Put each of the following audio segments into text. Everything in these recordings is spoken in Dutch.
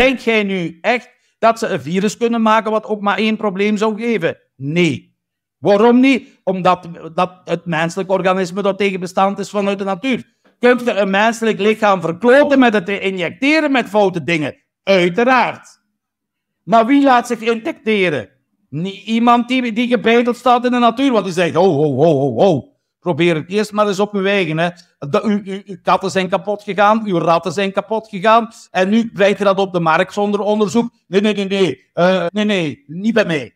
Denk jij nu echt dat ze een virus kunnen maken wat ook maar één probleem zou geven? Nee. Waarom niet? Omdat dat het menselijk organisme dat tegen bestand is vanuit de natuur. Kun je een menselijk lichaam verkloten met het te injecteren met foute dingen? Uiteraard. Maar wie laat zich injecteren? Niet iemand die, die gebeiteld staat in de natuur, want die zegt: oh, oh, ho, ho, ho. Probeer het eerst maar eens op uw eigen. Hè. De, uw, uw, katten zijn kapot gegaan, uw ratten zijn kapot gegaan. En nu brengt je dat op de markt zonder onderzoek. Nee, nee, nee, nee. Eh, nee, nee, niet bij mij.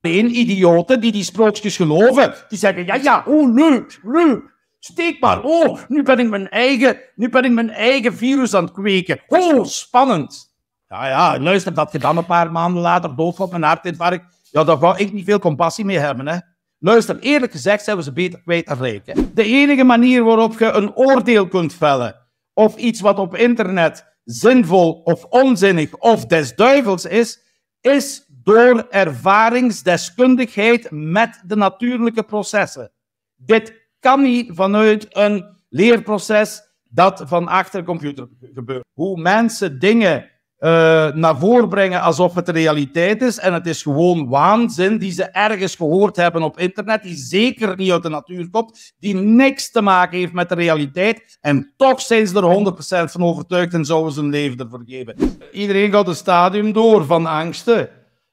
Alleen idioten die die sprookjes geloven. Die zeggen, ja, ja, oh, nu, nu. Steek maar. Oh, nu ben ik mijn eigen, nu ben ik mijn eigen virus aan het kweken. Oh, spannend. Ja, ja, luister, dat je dan een paar maanden later dood op mijn hartinfarct. Ja, daar wou ik niet veel compassie mee hebben, hè. Luister, eerlijk gezegd zijn we ze beter kwijt dan De enige manier waarop je een oordeel kunt vellen of iets wat op internet zinvol of onzinnig of des duivels is, is door ervaringsdeskundigheid met de natuurlijke processen. Dit kan niet vanuit een leerproces dat van achter de computer gebeurt. Hoe mensen dingen eh, naar voren brengen alsof het realiteit is. En het is gewoon waanzin die ze ergens gehoord hebben op internet, die zeker niet uit de natuur komt, die niks te maken heeft met de realiteit. En toch zijn ze er 100% van overtuigd en zouden ze hun leven ervoor geven. Iedereen gaat een stadium door van angsten.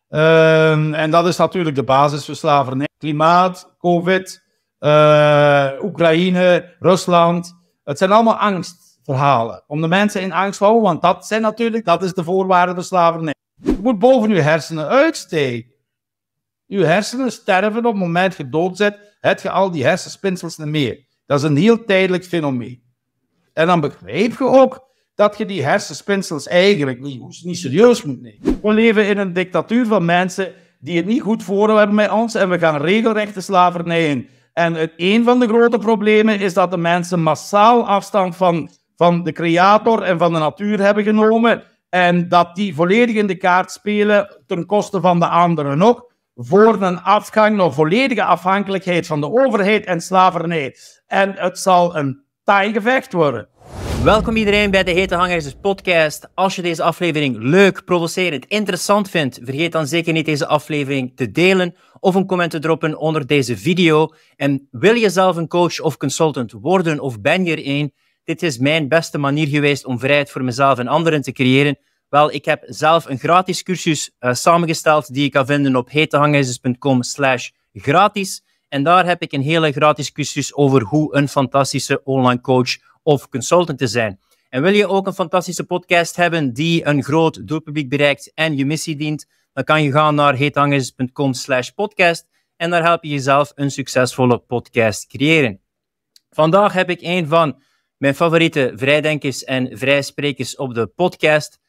Ehm, en dat is natuurlijk de basis voor Klimaat, COVID, eh, Oekraïne, Rusland. Het zijn allemaal angsten verhalen. Om de mensen in angst te houden, want dat zijn natuurlijk, dat is de voorwaarde van slavernij. Je moet boven je hersenen uitsteken. Je hersenen sterven op het moment dat je dood bent, heb je al die hersenspinsels niet meer. Dat is een heel tijdelijk fenomeen. En dan begrijp je ook dat je die hersenspinsels eigenlijk niet, niet serieus moet nemen. We leven in een dictatuur van mensen die het niet goed voor hebben met ons en we gaan regelrechte slavernij in. En het, een van de grote problemen is dat de mensen massaal afstand van van de creator en van de natuur hebben genomen. En dat die volledig in de kaart spelen ten koste van de anderen ook. Voor een afgang naar volledige afhankelijkheid van de overheid en slavernij. En het zal een taai gevecht worden. Welkom iedereen bij de Hete Hangers podcast. Als je deze aflevering leuk, provocerend, interessant vindt, vergeet dan zeker niet deze aflevering te delen of een comment te droppen onder deze video. En wil je zelf een coach of consultant worden of ben je er een? dit is mijn beste manier geweest om vrijheid voor mezelf en anderen te creëren. Wel, ik heb zelf een gratis cursus eh, samengesteld die je kan vinden op hetehangijzers.com slash gratis. En daar heb ik een hele gratis cursus over hoe een fantastische online coach of consultant te zijn. En wil je ook een fantastische podcast hebben die een groot doelpubliek bereikt en je missie dient, dan kan je gaan naar heethangers.com slash podcast en daar help je jezelf een succesvolle podcast creëren. Vandaag heb ik een van mijn favoriete vrijdenkers en vrijsprekers op de podcast.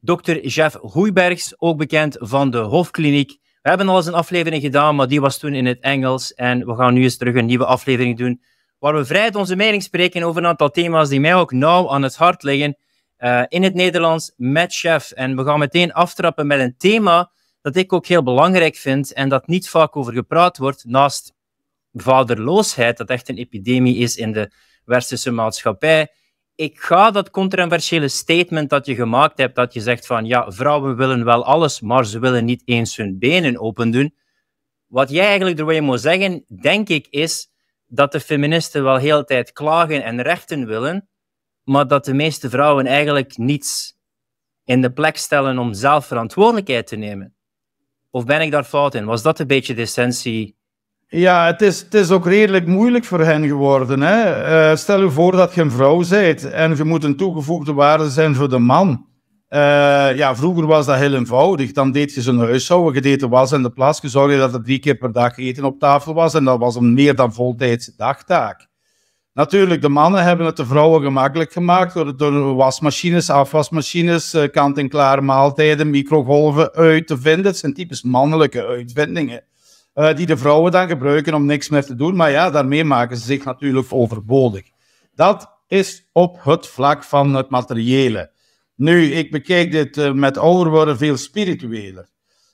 Dr. Jeff Hoeibergs, ook bekend van de Hofkliniek. We hebben al eens een aflevering gedaan, maar die was toen in het Engels. En we gaan nu eens terug een nieuwe aflevering doen, waar we vrijheid onze mening spreken over een aantal thema's die mij ook nauw aan het hart liggen. Eh, in het Nederlands met Chef. En we gaan meteen aftrappen met een thema dat ik ook heel belangrijk vind en dat niet vaak over gepraat wordt, naast vaderloosheid, dat echt een epidemie is in de westerse maatschappij. Ik ga dat controversiële statement dat je gemaakt hebt, dat je zegt van ja, vrouwen willen wel alles, maar ze willen niet eens hun benen open doen. Wat jij eigenlijk ermee moet zeggen, denk ik, is dat de feministen wel heel de tijd klagen en rechten willen, maar dat de meeste vrouwen eigenlijk niets in de plek stellen om zelf verantwoordelijkheid te nemen. Of ben ik daar fout in? Was dat een beetje de essentie ja, het is, het is ook redelijk moeilijk voor hen geworden. Hè? Eh, stel je voor dat je een vrouw bent en je moet een toegevoegde waarde zijn voor de man. Eh, ja, vroeger was dat heel eenvoudig. Dan deed je zijn huishouden, je deed de was en de plas. Je zorgde dat er drie keer per dag eten op tafel was. En dat was een meer dan voltijdse dagtaak. Natuurlijk, de mannen hebben het de vrouwen gemakkelijk gemaakt door, door wasmachines, afwasmachines, eh, kant-en-klaar maaltijden, microgolven uit te vinden. Het zijn typisch mannelijke uitvindingen. Eh, die de vrouwen dan gebruiken om niks meer te doen. Maar ja, daarmee maken ze zich natuurlijk overbodig. Dat is op het vlak van het materiële. Nu, ik bekijk dit eh, met ouder worden veel spiritueler.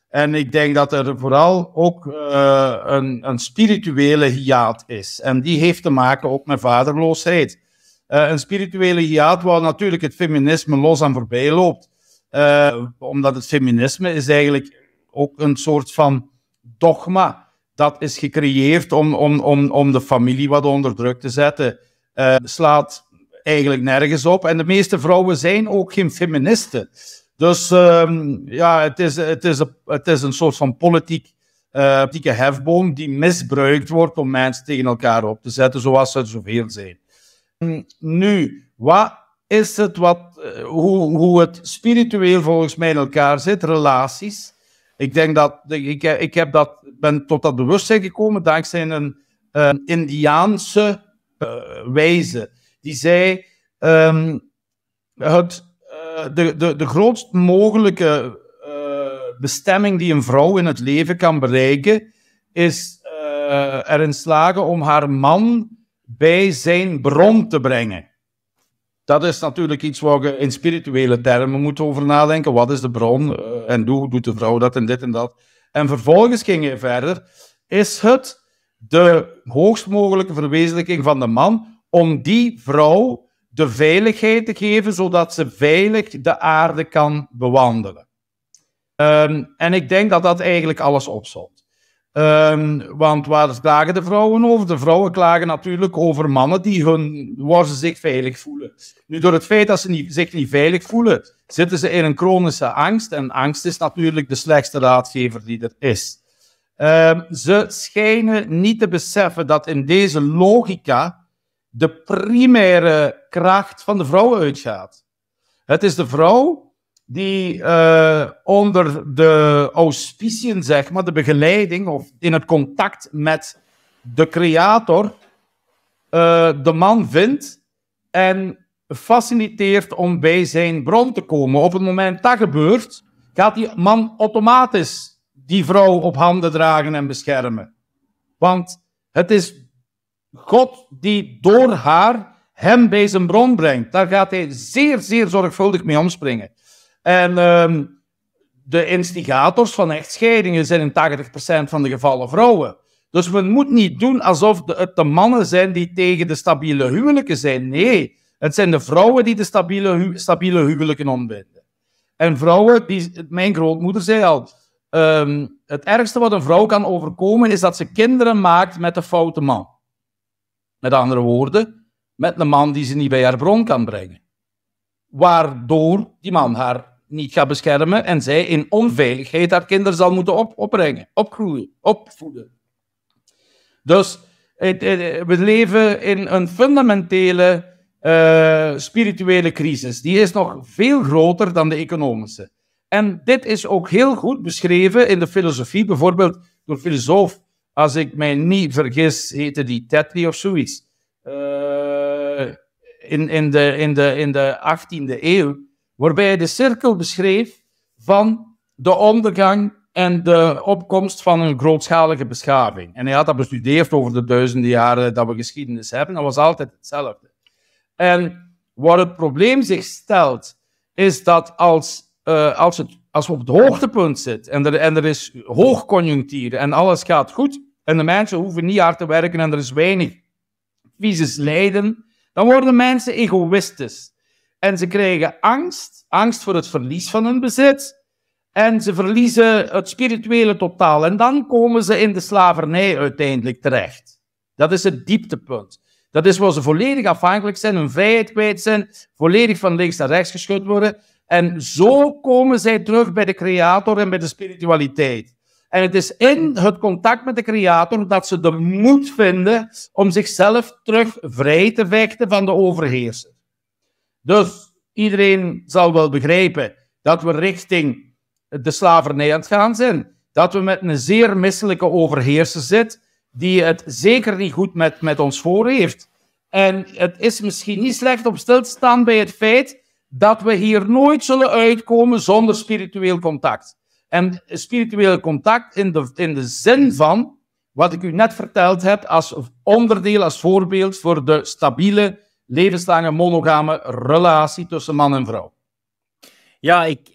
En ik denk dat er vooral ook eh, een, een, spirituele hiaat is. En die heeft te maken ook met vaderloosheid. een spirituele hiaat waar natuurlijk het feminisme los aan voorbij loopt. omdat het feminisme is eigenlijk ook een soort van dogma dat is gecreëerd om, om, om, om de familie wat onder druk te zetten, eh, slaat eigenlijk nergens op. En de meeste vrouwen zijn ook geen feministen. Dus ehm, ja, het is, het, is een, het is een soort van politiek, uh, politieke hefboom die misbruikt wordt om mensen tegen elkaar op te zetten, zoals er zoveel zijn. Hm, nu, wat is het wat, eh, hoe, hoe het spiritueel volgens mij in elkaar zit, relaties ik denk dat ik, ik heb dat, ben tot dat bewustzijn gekomen dankzij een, een Indiaanse eh, wijze. Die zei: um, de, de, de grootst mogelijke eh, bestemming die een vrouw in het leven kan bereiken, is erin slagen om haar man bij zijn bron te brengen. Dat is natuurlijk iets waar we in spirituele termen moet over nadenken. Wat is de bron? Eh, en hoe doet de vrouw dat en dit en dat? En vervolgens ging je verder. Is het de hoogst mogelijke verwezenlijking van de man om die vrouw de veiligheid te geven, zodat ze veilig de aarde kan bewandelen? Ehm, en ik denk dat dat eigenlijk alles opzond. Ehm, want waar klagen de vrouwen over? De vrouwen klagen natuurlijk over mannen die hun, waar ze zich veilig voelen. Nu, door het feit dat ze niet, zich niet veilig voelen, zitten ze in een chronische angst. En angst is natuurlijk de slechtste raadgever die er is. Ehm, ze schijnen niet te beseffen dat in deze logica de primaire kracht van de vrouw uitgaat. Het is de vrouw die eh, onder de auspiciën, zeg maar, de begeleiding of in het contact met de creator, eh, de man vindt en faciliteert om bij zijn bron te komen. Op het moment dat gebeurt, gaat die man automatisch die vrouw op handen dragen en beschermen. Want het is God die door haar hem bij zijn bron brengt. Daar gaat hij zeer, zeer zorgvuldig mee omspringen. En ehm, de instigators van echtscheidingen zijn in 80% van de gevallen vrouwen. Dus we moeten niet doen alsof het de mannen zijn die tegen de stabiele huwelijken zijn. Nee, het zijn de vrouwen die de stabiele, stabiele huwelijken ontbinden. En vrouwen, die, mijn grootmoeder zei al, ehm, het ergste wat een vrouw kan overkomen is dat ze kinderen maakt met de foute man. Met andere woorden, met een man die ze niet bij haar bron kan brengen. Waardoor die man haar niet gaat beschermen en zij in onveiligheid haar kinderen zal moeten op opbrengen, opgroeien, opvoeden. Dus we leven in een fundamentele uh, spirituele crisis. Die is nog veel groter dan de economische. En dit is ook heel goed beschreven in de filosofie, bijvoorbeeld door filosoof, als ik mij niet vergis, heette die Tetri of zoiets. Uh, in, in, de, in, de, in de 18e eeuw waarbij hij de cirkel beschreef van de ondergang en de opkomst van een grootschalige beschaving. En hij had dat bestudeerd over de duizenden jaren dat we geschiedenis hebben. Dat was altijd hetzelfde. En waar het probleem zich stelt, is dat als, uh, als, het, als we op het hoogtepunt zitten en er, en er is hoogconjunctuur en alles gaat goed en de mensen hoeven niet hard te werken en er is weinig crisis lijden, dan worden mensen egoïstisch. En ze krijgen angst, angst voor het verlies van hun bezit. En ze verliezen het spirituele totaal. En dan komen ze in de slavernij uiteindelijk terecht. Dat is het dieptepunt. Dat is waar ze volledig afhankelijk zijn, hun vrijheid kwijt zijn, volledig van links naar rechts geschud worden. En zo komen zij terug bij de creator en bij de spiritualiteit. En het is in het contact met de creator dat ze de moed vinden om zichzelf terug vrij te vechten van de overheerser. Dus iedereen zal wel begrijpen dat we richting de slavernij aan het gaan zijn. Dat we met een zeer misselijke overheerser zitten, die het zeker niet goed met, met ons voor heeft. En het is misschien niet slecht om stil te staan bij het feit dat we hier nooit zullen uitkomen zonder spiritueel contact. En spiritueel contact in de, in de zin van wat ik u net verteld heb als onderdeel, als voorbeeld voor de stabiele levenslange monogame relatie tussen man en vrouw. Ja, ik,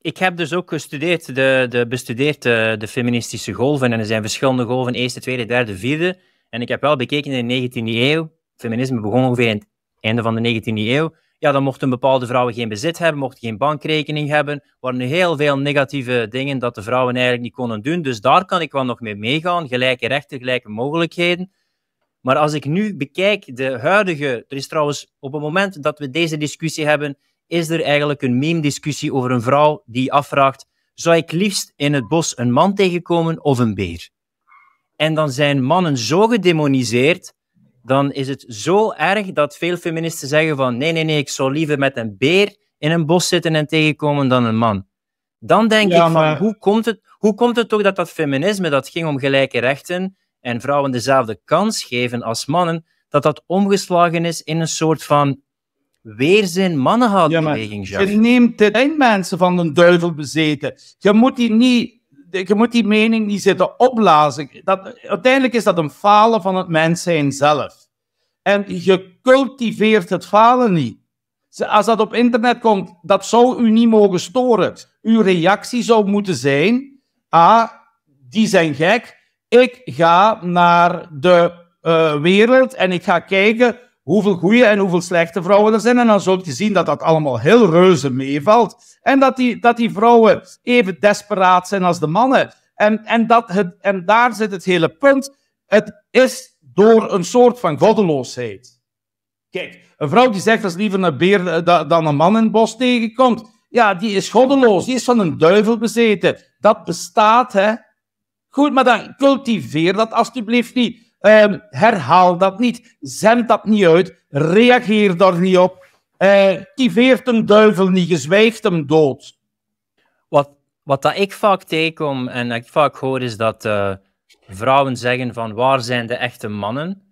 ik heb dus ook gestudeerd, de, de, bestudeerd de, eh, de feministische golven. En er zijn verschillende golven, eerste, tweede, derde, vierde. En ik heb wel bekeken in de 19e eeuw, feminisme begon ongeveer in het einde van de 19e eeuw. Ja, dan mochten bepaalde vrouwen geen bezit hebben, mochten geen bankrekening hebben. Er waren heel veel negatieve dingen dat de vrouwen eigenlijk niet konden doen. Dus daar kan ik wel nog mee meegaan. Gelijke rechten, gelijke mogelijkheden. Maar als ik nu bekijk de huidige, er is trouwens op het moment dat we deze discussie hebben, is er eigenlijk een meme-discussie over een vrouw die afvraagt: zou ik liefst in het bos een man tegenkomen of een beer? En dan zijn mannen zo gedemoniseerd, dan is het zo erg dat veel feministen zeggen van nee, nee, nee, ik zou liever met een beer in een bos zitten en tegenkomen dan een man. Dan denk ik van, hoe, komt het, hoe komt het toch dat dat feminisme, dat ging om gelijke rechten, en vrouwen dezelfde kans geven als mannen, dat dat omgeslagen is in een soort van weerzin mannenhoudbeweging. Ja, je neemt de mensen van de duivel bezeten. Je moet die niet je moet die mening niet zitten opblazen. Dat, uiteindelijk is dat een falen van het mens zijn zelf. En je cultiveert het falen niet. Als dat op internet komt, dat zou u niet mogen storen. Uw reactie zou moeten zijn: Ah, die zijn gek ik ga naar de eh, wereld en ik ga kijken hoeveel goede en hoeveel slechte vrouwen er zijn. En dan zul je zien dat dat allemaal heel reuze meevalt. En dat die, dat die vrouwen even desperaat zijn als de mannen. En, en, dat het, en daar zit het hele punt. Het is door een soort van goddeloosheid. Kijk, een vrouw die zegt dat ze liever een beer eh, dan een man in het bos tegenkomt. Ja, die is goddeloos. Die is van een duivel bezeten. Dat bestaat, hè. Goed, maar dan cultiveer dat alsjeblieft niet. Ehm, herhaal dat niet. Zend dat niet uit. Reageer daar niet op. Uh, eh, tiveert een duivel niet. Gezwijgt hem dood. Wat, wat dat ik vaak tegenkom en ik vaak hoor is dat eh, vrouwen zeggen van waar zijn de echte mannen?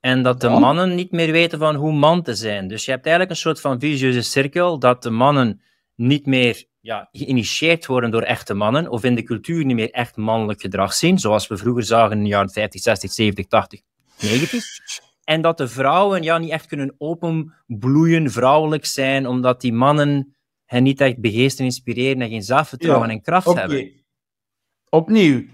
En dat de mannen niet meer weten van hoe man te zijn. Dus je hebt eigenlijk een soort van visieuze cirkel dat de mannen niet meer ja, geïnitieerd worden door echte mannen, of in de cultuur niet meer echt mannelijk gedrag zien, zoals we vroeger zagen in de jaren 50, 60, 70, 80, 90. En dat de vrouwen ja, niet echt kunnen openbloeien, vrouwelijk zijn, omdat die mannen hen niet echt begeesten, inspireren en geen zelfvertrouwen en kracht okay. hebben. Opnieuw,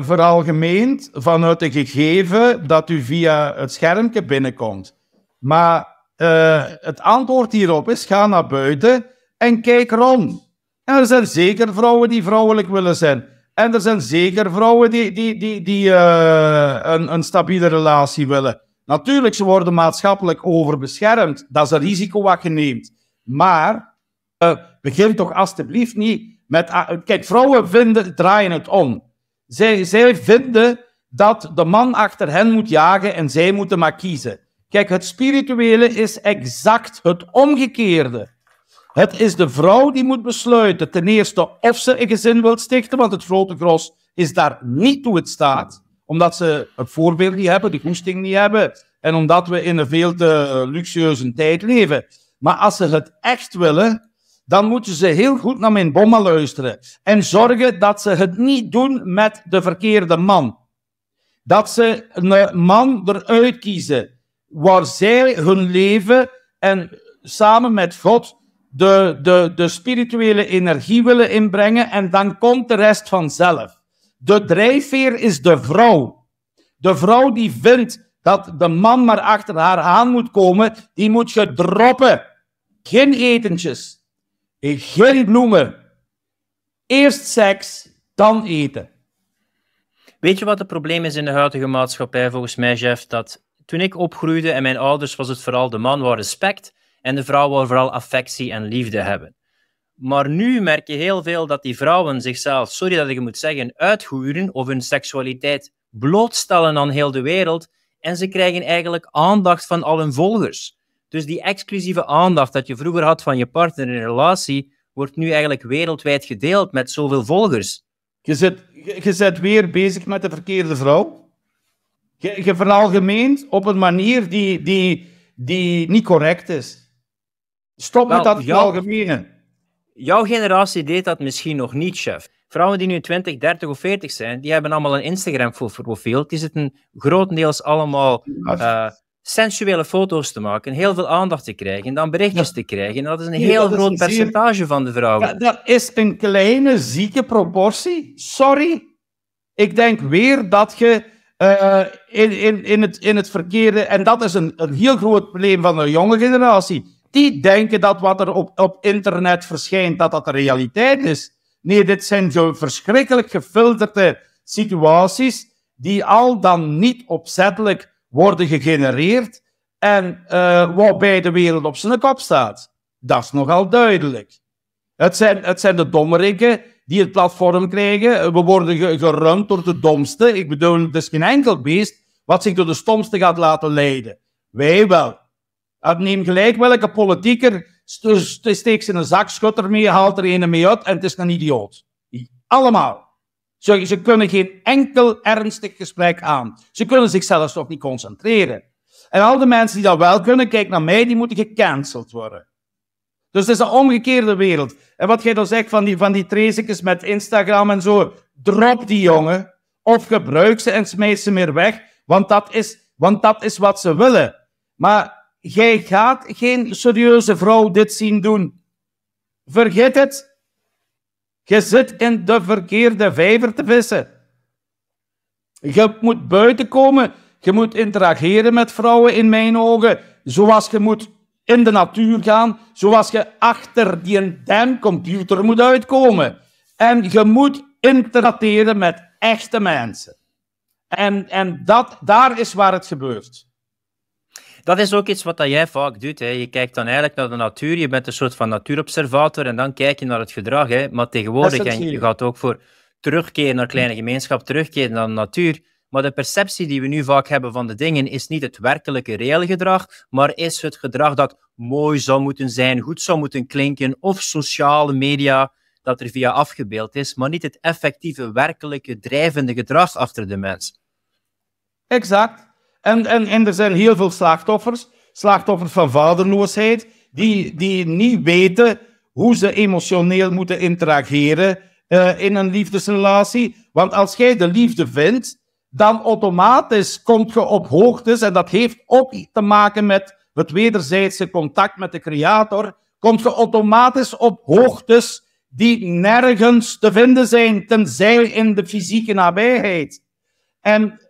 veralgemeend vanuit het gegeven dat u via het schermpje binnenkomt. Maar eh, het antwoord hierop is: ga naar buiten en kijk rond. En er zijn zeker vrouwen die vrouwelijk willen zijn. En er zijn zeker vrouwen die, die, die, die eh, een, een stabiele relatie willen. Natuurlijk, ze worden maatschappelijk overbeschermd. Dat is een risico wat je neemt. Maar eh, begin toch alstublieft niet met. Ah, kijk, vrouwen vinden, draaien het om. Zij, zij vinden dat de man achter hen moet jagen en zij moeten maar kiezen. Kijk, het spirituele is exact het omgekeerde. Het is de vrouw die moet besluiten, ten eerste, of ze een gezin wil stichten, want het grote gros is daar niet toe het staat, omdat ze het voorbeeld niet hebben, de goesting niet hebben, en omdat we in een veel te luxueuze tijd leven. Maar als ze het echt willen, dan moeten ze heel goed naar mijn bomma luisteren en zorgen dat ze het niet doen met de verkeerde man. Dat ze een man eruit kiezen waar zij hun leven en samen met God de, de, de spirituele energie willen inbrengen en dan komt de rest vanzelf. De drijfveer is de vrouw. De vrouw die vindt dat de man maar achter haar aan moet komen, die moet je droppen. Geen etentjes, geen bloemen. Eerst seks, dan eten. Weet je wat het probleem is in de huidige maatschappij, volgens mij, Jeff? Dat toen ik opgroeide en mijn ouders, was het vooral de man waar respect en de vrouw wil vooral affectie en liefde hebben. Maar nu merk je heel veel dat die vrouwen zichzelf, sorry dat ik het moet zeggen, uithoeren of hun seksualiteit blootstellen aan heel de wereld. En ze krijgen eigenlijk aandacht van al hun volgers. Dus die exclusieve aandacht dat je vroeger had van je partner in een relatie, wordt nu eigenlijk wereldwijd gedeeld met zoveel volgers. Je zit, je, zit weer bezig met de verkeerde vrouw. Je, je veralgemeent op een manier die, die, die niet correct is. Stop met dat algemene. Jouw generatie deed dat misschien nog niet, chef. Vrouwen die nu 20, 30 of 40 zijn, die hebben allemaal een Instagram-profiel. Die zitten grotendeels allemaal eh, sensuele foto's te maken, heel veel aandacht te krijgen, en dan berichtjes te krijgen. En dat is een heel groot percentage van de vrouwen. dat is een kleine, zieke proportie. Sorry. Ik denk weer dat je eh, in, in, in, het, in het verkeerde... En dat is een, een heel groot probleem van de jonge generatie die denken dat wat er op, op internet verschijnt, dat dat de realiteit is. Nee, dit zijn zo verschrikkelijk gefilterde situaties die al dan niet opzettelijk worden gegenereerd en uh, waarbij de wereld op zijn kop staat. Dat is nogal duidelijk. Het zijn, het zijn de dommerikken die het platform krijgen. We worden gerund door de domste. Ik bedoel, het is geen enkel beest wat zich door de stomste gaat laten leiden. Wij wel. Neem gelijk welke politieker, steekt ze een zak, mee, mee, haalt er een mee uit en het is een idioot. Allemaal. Ze, ze kunnen geen enkel ernstig gesprek aan. Ze kunnen zichzelf toch niet concentreren. En al de mensen die dat wel kunnen, kijk naar mij, die moeten gecanceld worden. Dus het is een omgekeerde wereld. En wat jij dan zegt van die, van die met Instagram en zo, drop die jongen. Of gebruik ze en smijt ze meer weg, want dat is, want dat is wat ze willen. Maar Jij gaat geen serieuze vrouw dit zien doen. Vergeet het. Je zit in de verkeerde vijver te vissen. Je moet buiten komen. Je moet interageren met vrouwen in mijn ogen. Zoals je moet in de natuur gaan. Zoals je achter die damcomputer moet uitkomen. En je moet interageren met echte mensen. En, en dat, daar is waar het gebeurt. Dat is ook iets wat dat jij vaak doet. Hè. Je kijkt dan eigenlijk naar de natuur. Je bent een soort van natuurobservator en dan kijk je naar het gedrag. Hè. Maar tegenwoordig, en je gaat ook voor terugkeren naar kleine gemeenschap, terugkeren naar de natuur. Maar de perceptie die we nu vaak hebben van de dingen is niet het werkelijke reële gedrag, maar is het gedrag dat mooi zou moeten zijn, goed zou moeten klinken, of sociale media dat er via afgebeeld is, maar niet het effectieve, werkelijke, drijvende gedrag achter de mens. Exact. En, en, en er zijn heel veel slachtoffers, slachtoffers van vaderloosheid, die, die niet weten hoe ze emotioneel moeten interageren eh, in een liefdesrelatie. Want als jij de liefde vindt, dan automatisch kom je op hoogtes, en dat heeft ook te maken met het wederzijdse contact met de creator, kom je automatisch op hoogtes die nergens te vinden zijn, tenzij in de fysieke nabijheid. En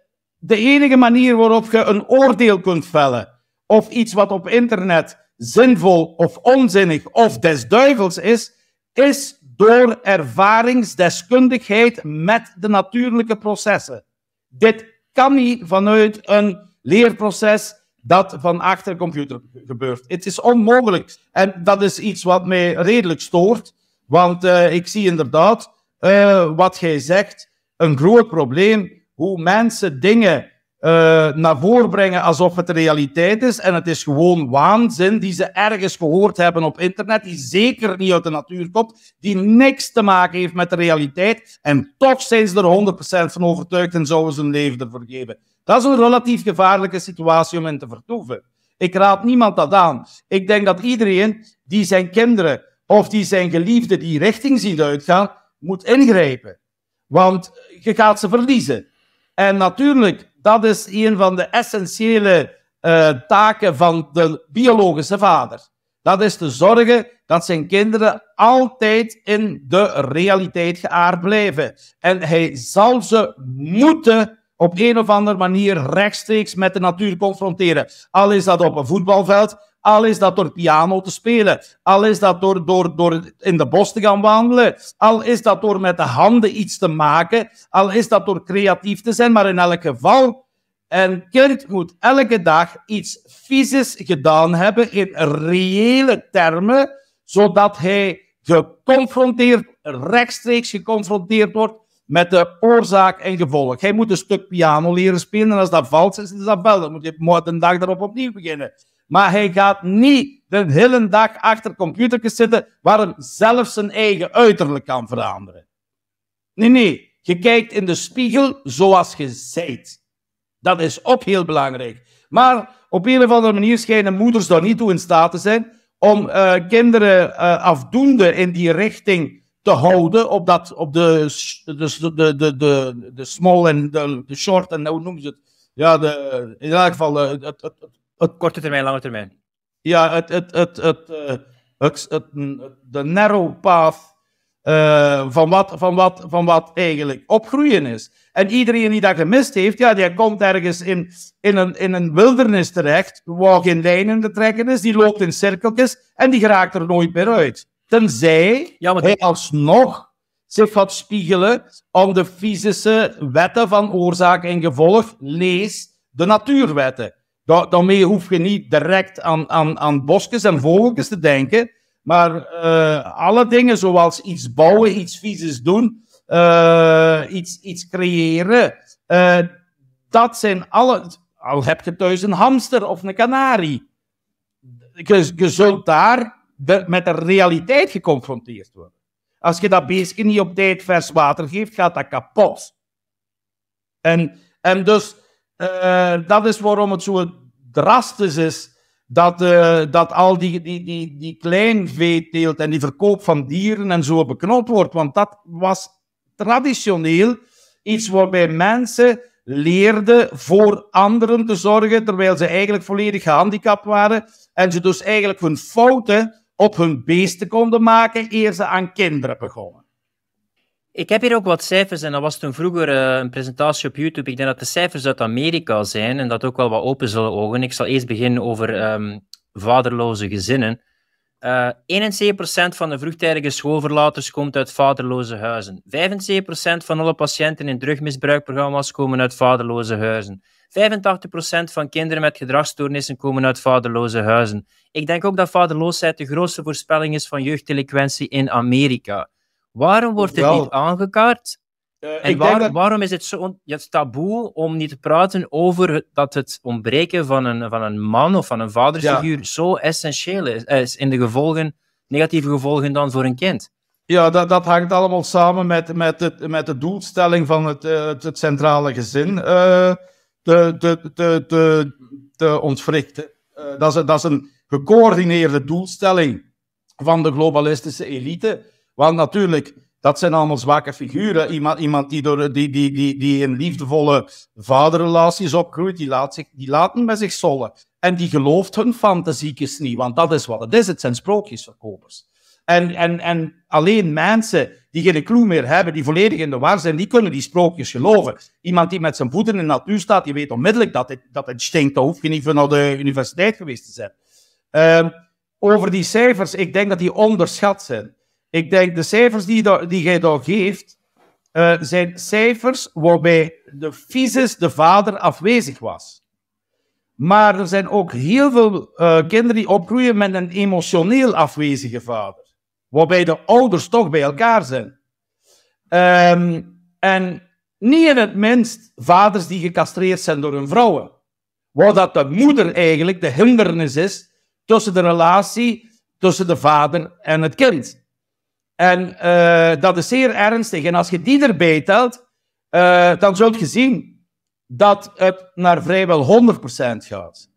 de enige manier waarop je een oordeel kunt vellen of iets wat op internet zinvol of onzinnig of des duivels is, is door ervaringsdeskundigheid met de natuurlijke processen. Dit kan niet vanuit een leerproces dat van achter de computer gebeurt. Het is onmogelijk. En dat is iets wat mij redelijk stoort, want eh, ik zie inderdaad eh, wat jij zegt, een groot probleem hoe mensen dingen eh, naar voren brengen alsof het realiteit is. En het is gewoon waanzin die ze ergens gehoord hebben op internet, die zeker niet uit de natuur komt, die niks te maken heeft met de realiteit. En toch zijn ze er 100% van overtuigd en zouden ze hun leven ervoor geven. Dat is een relatief gevaarlijke situatie om in te vertoeven. Ik raad niemand dat aan. Ik denk dat iedereen die zijn kinderen of die zijn geliefden die richting ziet uitgaan, moet ingrijpen. Want je gaat ze verliezen. En natuurlijk, dat is een van de essentiële eh, taken van de biologische vader. Dat is te zorgen dat zijn kinderen altijd in de realiteit geaard blijven. En hij zal ze moeten op een of andere manier rechtstreeks met de natuur confronteren. Al is dat op een voetbalveld, al is dat door piano te spelen, al is dat door, door, door in de bos te gaan wandelen, al is dat door met de handen iets te maken, al is dat door creatief te zijn, maar in elk geval, een kind moet elke dag iets fysisch gedaan hebben in reële termen, zodat hij geconfronteerd, rechtstreeks geconfronteerd wordt met de oorzaak en gevolg. Hij moet een stuk piano leren spelen en als dat valt, is dat wel. Dan moet je morgen de dag erop opnieuw beginnen. Maar hij gaat niet de hele dag achter computertjes zitten waar hem zelf zijn eigen uiterlijk kan veranderen. Nee, nee. Je kijkt in de spiegel zoals je bent. Dat is ook heel belangrijk. Maar op een of andere manier schijnen moeders daar niet toe in staat te zijn om eh, kinderen uh, afdoende in die richting te houden op, dat, op dus de, de, de, de, de, small en de, de short en hoe noem je het? Ja, de, in elk geval eh, het, het, het, het Korte termijn, lange termijn. Ja, het, het, het, het, eh, het, de narrow path eh, van, wat, van, wat, van wat eigenlijk opgroeien is. En iedereen die dat gemist heeft, ja, die komt ergens in, in, een, in een wildernis terecht, waar geen lijnen te trekken is, die loopt in cirkeltjes en die geraakt er nooit meer uit. Tenzij ja, maar... hij alsnog zich gaat spiegelen om de fysische wetten van oorzaak en gevolg, lees de natuurwetten. daarmee hoef je niet direct aan, aan, aan bosjes en vogeltjes te denken, maar eh, alle dingen zoals iets bouwen, iets fysisch doen, eh, iets, iets creëren, eh, dat zijn alle... Al heb je thuis een hamster of een kanarie. Je, je zult daar met de realiteit geconfronteerd worden. Als je dat beestje niet op tijd vers water geeft, gaat dat kapot. En, en dus, uh, dat is waarom het zo drastisch is dat, eh, dat al die, die, die, die kleinveeteelt en die verkoop van dieren en zo beknopt wordt. Want dat was traditioneel iets waarbij mensen leerden voor anderen te zorgen, terwijl ze eigenlijk volledig gehandicapt waren. En ze dus eigenlijk hun fouten op hun beesten konden maken eer ze aan kinderen begonnen. Ik heb hier ook wat cijfers en dat was toen vroeger eh, een presentatie op YouTube. Ik denk dat de cijfers uit Amerika zijn en dat ook wel wat open zullen ogen. Ik zal eerst beginnen over um, vaderloze gezinnen. Uh, eh, 71% van de vroegtijdige schoolverlaters komt uit vaderloze huizen. 75% van alle patiënten in drugmisbruikprogramma's komen uit vaderloze huizen. 85% van kinderen met gedragstoornissen komen uit vaderloze huizen. Ik denk ook dat vaderloosheid de grootste voorspelling is van jeugddelinquentie in Amerika. Waarom wordt dit niet aangekaart? Uh, en waarom is het zo het taboe om niet te praten over dat het ontbreken van een, van een man of van een vadersfiguur zo essentieel is, eh, is, in de gevolgen, negatieve gevolgen dan voor een kind? Ja, dat, dat hangt allemaal samen met, met, het, met de doelstelling van het, eh, het, centrale gezin te, te, te, te, te ontwrichten. Eh, dat, is, dat is een gecoördineerde doelstelling van de globalistische elite. Want natuurlijk, dat zijn allemaal zwakke figuren. Iemand, iemand die, door, die, die, die, die in liefdevolle vaderrelaties opgroeit, die laat, zich, die laat niet met zich zollen. En die gelooft hun fantasieke's niet, want dat is wat het is. Het zijn sprookjesverkopers. En, en, en alleen mensen die geen clue meer hebben, die volledig in de war zijn, die kunnen die sprookjes geloven. Iemand die met zijn voeten in de natuur staat, die weet onmiddellijk dat het, dat het stinkt. Dan hoef je niet van de universiteit geweest te zijn. Ehm, over die cijfers, ik denk dat die onderschat zijn. Ik denk de cijfers die, die jij daar geeft, eh, zijn cijfers waarbij de fysisch de vader afwezig was. Maar er zijn ook heel veel eh, kinderen die opgroeien met een emotioneel afwezige vader waarbij de ouders toch bij elkaar zijn. Ehm, en niet in het minst vaders die gecastreerd zijn door hun vrouwen. Waar dat de moeder eigenlijk de hindernis is tussen de relatie tussen de vader en het kind. En eh, dat is zeer ernstig. En als je die erbij telt, uh, dan zult je zien dat het naar vrijwel 100% gaat.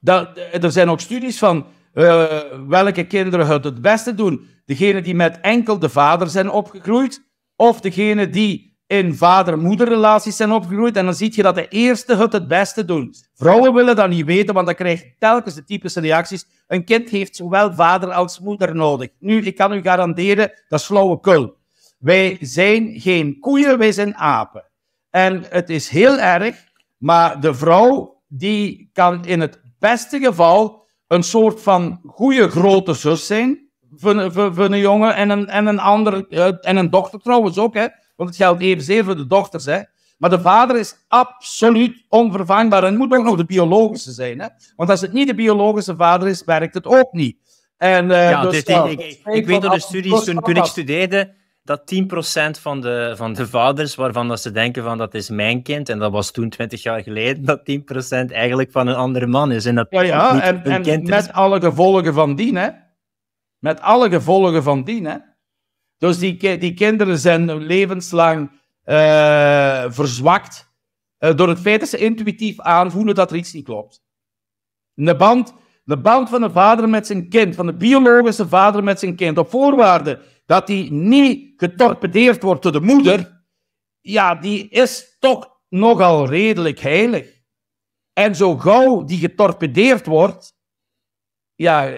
Dat, er zijn ook studies van eh, welke kinderen het het beste doen. Degene die met enkel de vader zijn opgegroeid, of degene die in vader-moederrelaties zijn opgegroeid. En dan zie je dat de eerste het het beste doen. Vrouwen willen dat niet weten, want dan krijgt telkens de typische reacties. Een kind heeft zowel vader als moeder nodig. Nu, ik kan u garanderen, dat is flauwekul. Wij zijn geen koeien, wij zijn apen. En het is heel erg, maar de vrouw die kan in het beste geval een soort van goede grote zus zijn voor, voor, een jongen en een, en een andere, eh, en een dochter trouwens ook, hè? want het geldt evenzeer voor de dochters. Hè? Maar de vader is absoluut onvervangbaar en het moet wel nog de biologische zijn. Hè? Want als het niet de biologische vader is, werkt het ook niet. En, eh, ja, dus, ik, ik, weet dat de studies, toen, toen ik studeerde, dat 10% van de, van de vaders waarvan dat ze denken van dat is mijn kind, en dat was toen 20 jaar geleden, dat 10% eigenlijk van een andere man is. En dat ja, ja en, met alle gevolgen van dien, hè. Met alle gevolgen van dien, hè. Dus die, die kinderen zijn levenslang eh, verzwakt eh, door het feit dat ze intuïtief aanvoelen dat er iets niet klopt. Een band de band van de vader met zijn kind, van de biologische vader met zijn kind, op voorwaarde dat die niet getorpedeerd wordt door de moeder, ja, die is toch nogal redelijk heilig. En zo gauw die getorpedeerd wordt, ja,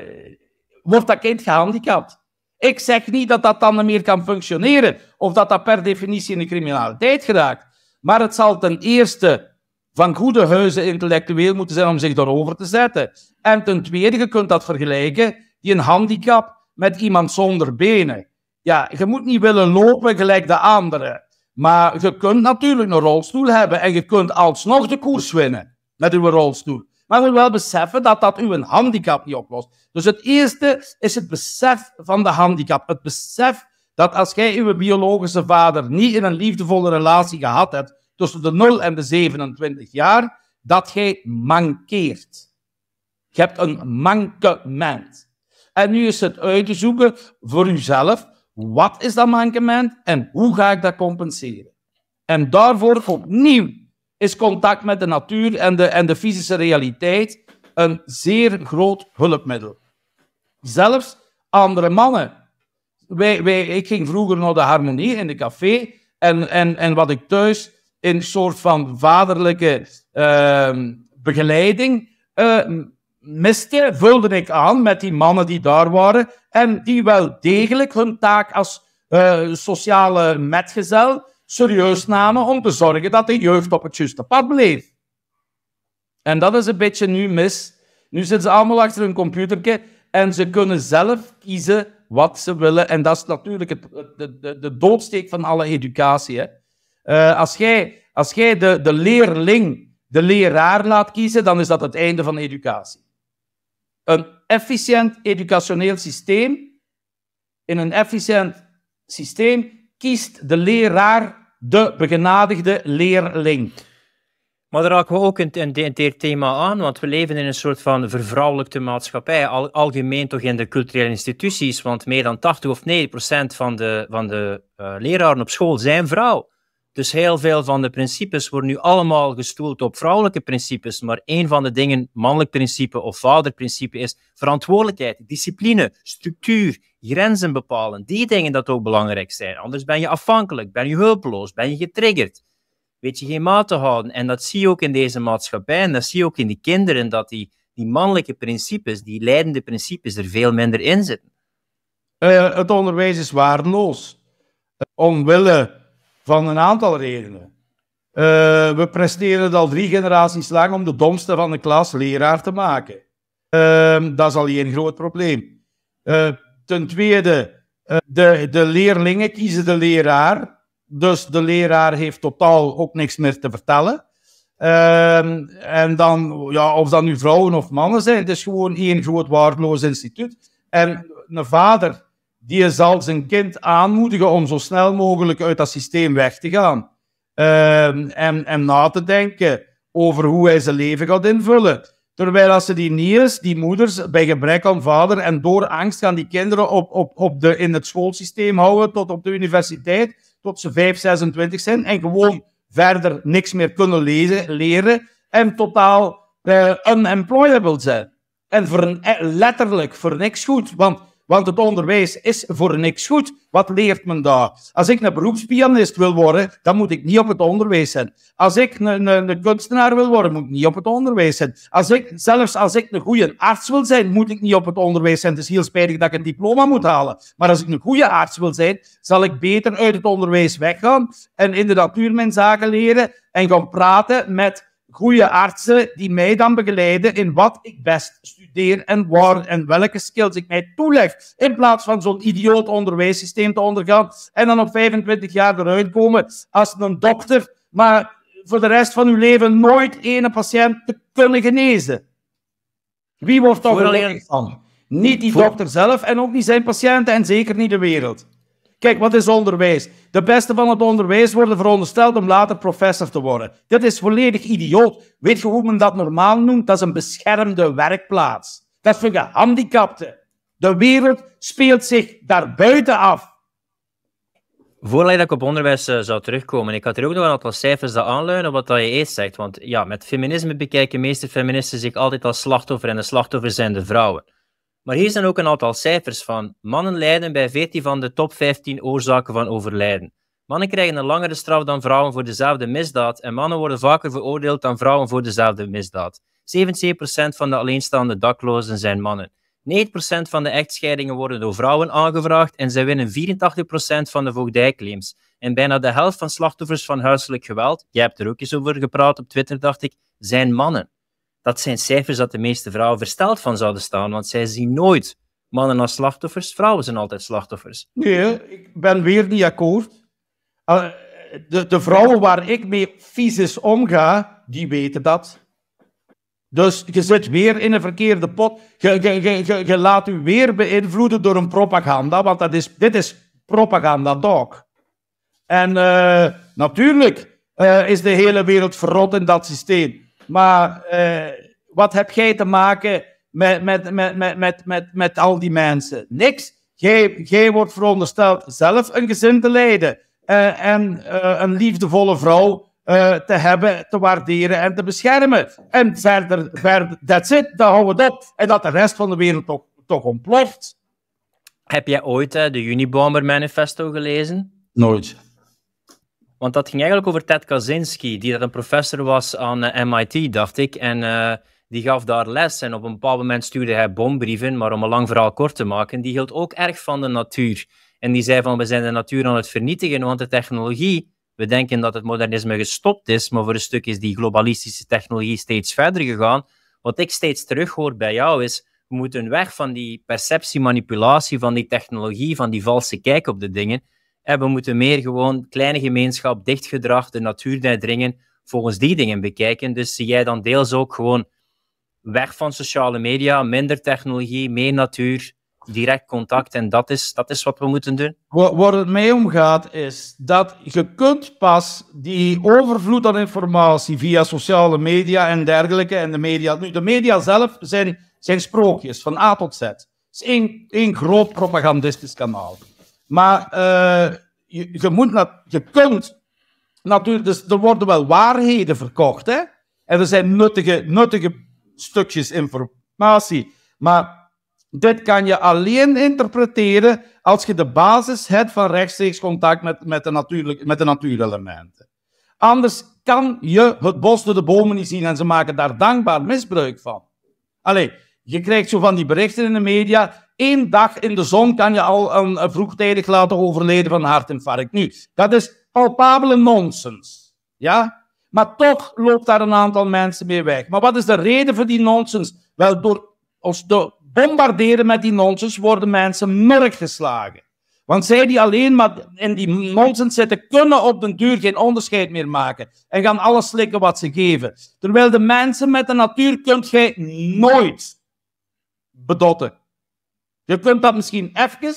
wordt dat kind gehandicapt. Ik zeg niet dat dat dan meer kan functioneren, of dat dat per definitie in de criminaliteit geraakt. Maar het zal ten eerste van goede huizen intellectueel moeten zijn om zich daarover te zetten. En ten tweede, je kunt dat vergelijken, die een handicap met iemand zonder benen. Ja, je moet niet willen lopen gelijk de anderen. Maar je kunt natuurlijk een rolstoel hebben en je kunt alsnog de koers winnen met uw rolstoel. Maar je moet wel beseffen dat dat uw handicap niet oplost. Dus het eerste is het besef van de handicap. Het besef dat als jij uw biologische vader niet in een liefdevolle relatie gehad hebt, tussen de 0 en de 27 jaar, dat jij mankeert. Je hebt een mankement. En nu is het uit te zoeken voor jezelf, wat is dat mankement en hoe ga ik dat compenseren? En daarvoor opnieuw is contact met de natuur en de, en de fysische realiteit een zeer groot hulpmiddel. Zelfs andere mannen. Wij, wij, ik ging vroeger naar de harmonie in de café en, en, en wat ik thuis in een soort van vaderlijke ehm, begeleiding uh, miste, vulde ik aan met die mannen die daar waren en die wel degelijk hun taak als eh, sociale metgezel serieus namen om te zorgen dat de jeugd op het juiste pad bleef. En dat is een beetje nu mis. Nu zitten ze allemaal achter hun computertje en ze kunnen zelf kiezen wat ze willen. En dat is natuurlijk het, de, de, de doodsteek van alle educatie. Hè. Eh, als jij, als jij de, de leerling, de leraar laat kiezen, dan is dat het einde van educatie. Een efficiënt educationeel systeem, in een efficiënt systeem kiest de leraar de begenadigde leerling. Maar daar raken we ook een, een, thema aan, want we leven in een soort van vervrouwelijkte maatschappij, al, algemeen toch in de culturele instituties, want meer dan 80 of 90 procent van de, van de uh, leraren op school zijn vrouw. Dus heel veel van de principes worden nu allemaal gestoeld op vrouwelijke principes. Maar een van de dingen, mannelijk principe of vaderprincipe, is verantwoordelijkheid, discipline, structuur, grenzen bepalen. Die dingen dat ook belangrijk zijn. Anders ben je afhankelijk, ben je hulpeloos, ben je getriggerd. Weet je geen maat te houden. En dat zie je ook in deze maatschappij en dat zie je ook in die kinderen, dat die, die mannelijke principes, die leidende principes, er veel minder in zitten. Eh, het onderwijs is waardeloos. Eh, Onwille van een aantal redenen. Eh, we presteren het al drie generaties lang om de domste van de klas leraar te maken. Ehm, dat is al een groot probleem. Eh, ten tweede, eh, de, de leerlingen kiezen de leraar. Dus de leraar heeft totaal ook niks meer te vertellen. Ehm, en dan, ja, of dat nu vrouwen of mannen zijn, het is gewoon één groot waardeloos instituut. En een vader die zal zijn kind aanmoedigen om zo snel mogelijk uit dat systeem weg te gaan. Ehm, en, en na te denken over hoe hij zijn leven gaat invullen. Terwijl als ze die niet die moeders, bij gebrek aan vader en door angst gaan die kinderen op, op, op de, in het schoolsysteem houden tot op de universiteit, tot ze 5, 26 zijn en gewoon verder niks meer kunnen lezen, leren en totaal eh, unemployable zijn. En voor, eh, letterlijk voor niks goed. Want want het onderwijs is voor niks goed. Wat leert men daar? Als ik een beroepspianist wil worden, dan moet ik niet op het onderwijs zijn. Als ik een, een, een kunstenaar wil worden, moet ik niet op het onderwijs zijn. Als ik, zelfs als ik een goede arts wil zijn, moet ik niet op het onderwijs zijn. Het is heel spijtig dat ik een diploma moet halen. Maar als ik een goede arts wil zijn, zal ik beter uit het onderwijs weggaan en in de natuur mijn zaken leren en gaan praten met goede artsen die mij dan begeleiden in wat ik best studeer en waar en welke skills ik mij toeleg. In plaats van zo'n idioot onderwijssysteem te ondergaan en dan op 25 jaar eruit komen als een dokter, maar voor de rest van uw leven nooit ene patiënt te kunnen genezen. Wie wordt toch alleen van? Niet die dokter zelf en ook niet zijn patiënten en zeker niet de wereld. Kijk, wat is onderwijs? De beste van het onderwijs worden verondersteld om later professor te worden. Dat is volledig idioot. Weet je hoe men dat normaal noemt? Dat is een beschermde werkplaats. Dat is voor gehandicapten. De wereld speelt zich daarbuiten af. Voordat ik op onderwijs eh, zou terugkomen, ik had er ook nog een aantal cijfers dat aanleunen wat dat je eerst zegt. Want ja, met feminisme bekijken meeste feministen zich altijd als slachtoffer en de slachtoffer zijn de vrouwen. Maar hier zijn ook een aantal cijfers van. Mannen lijden bij 14 van de top 15 oorzaken van overlijden. Mannen krijgen een langere straf dan vrouwen voor dezelfde misdaad en mannen worden vaker veroordeeld dan vrouwen voor dezelfde misdaad. 77% van de alleenstaande daklozen zijn mannen. 9% van de echtscheidingen worden door vrouwen aangevraagd en zij winnen 84% van de voogdijclaims. En bijna de helft van slachtoffers van huiselijk geweld, jij hebt er ook eens over gepraat op Twitter, dacht ik, zijn mannen. Dat zijn cijfers dat de meeste vrouwen versteld van zouden staan, want zij zien nooit mannen als slachtoffers. Vrouwen zijn altijd slachtoffers. Nee, ik ben weer niet akkoord. Ah, de, de vrouwen waar ik mee fysisch omga, die weten dat. Dus je zit weer in een verkeerde pot. Je, je, je, laat u weer beïnvloeden door een propaganda, want dat is, dit is propaganda dog. En eh, natuurlijk eh, is de hele wereld verrot in dat systeem. Maar eh, wat heb jij te maken met, met, met, met, met, met, met al die mensen? Niks. Jij, wordt verondersteld zelf een gezin te leiden eh, en eh, een liefdevolle vrouw te hebben, te waarderen en te beschermen. En verder, verder that's it, dan houden we dat En dat de rest van de wereld toch, toch ontploft. Heb jij ooit de Unibomber Manifesto gelezen? Nooit. Want dat ging eigenlijk over Ted Kaczynski, die daar een professor was aan eh, MIT, dacht ik. En eh, die gaf daar les. En op een bepaald moment stuurde hij bombrieven. Maar om een lang verhaal kort te maken, die hield ook erg van de natuur. En die zei van, we zijn de natuur aan het vernietigen, want de technologie... We denken dat het modernisme gestopt is, maar voor een stuk is die globalistische technologie steeds verder gegaan. Wat ik steeds terughoor bij jou is, we moeten weg van die perceptie, manipulatie, van die technologie, van die valse kijk op de dingen we moeten meer gewoon kleine gemeenschap, gedrag, de natuur dringen, volgens die dingen bekijken. Dus zie jij dan deels ook gewoon weg van sociale media, minder technologie, meer natuur, direct contact. En dat is, dat is wat we moeten doen. Waar het mee omgaat is dat je kunt pas die overvloed aan informatie via sociale media en dergelijke en de media... Nu, de media zelf zijn, zijn sprookjes van A tot Z. Het is één groot propagandistisch kanaal. Maar eh, je, je, moet je kunt natuurlijk, dus er worden wel waarheden verkocht, hè? En er zijn nuttige, nuttige stukjes informatie. Maar dit kan je alleen interpreteren als je de basis hebt van rechtstreeks contact met, met, de, natuurlijk, met de natuurelementen. Anders kan je het bos door de bomen niet zien en ze maken daar dankbaar misbruik van. Allee, je krijgt zo van die berichten in de media Eén dag in de zon kan je al een eh, vroegtijdig laten overleden van een hartinfarct. Nu, dat is palpabele nonsens. Ja? Maar toch loopt daar een aantal mensen mee weg. Maar wat is de reden voor die nonsens? Wel, door ons te bombarderen met die nonsens worden mensen merk geslagen. Want zij die alleen maar in die nonsens zitten, kunnen op den duur geen onderscheid meer maken. En gaan alles slikken wat ze geven. Terwijl de mensen met de natuur kunt gij nooit bedotten. Je kunt dat misschien even,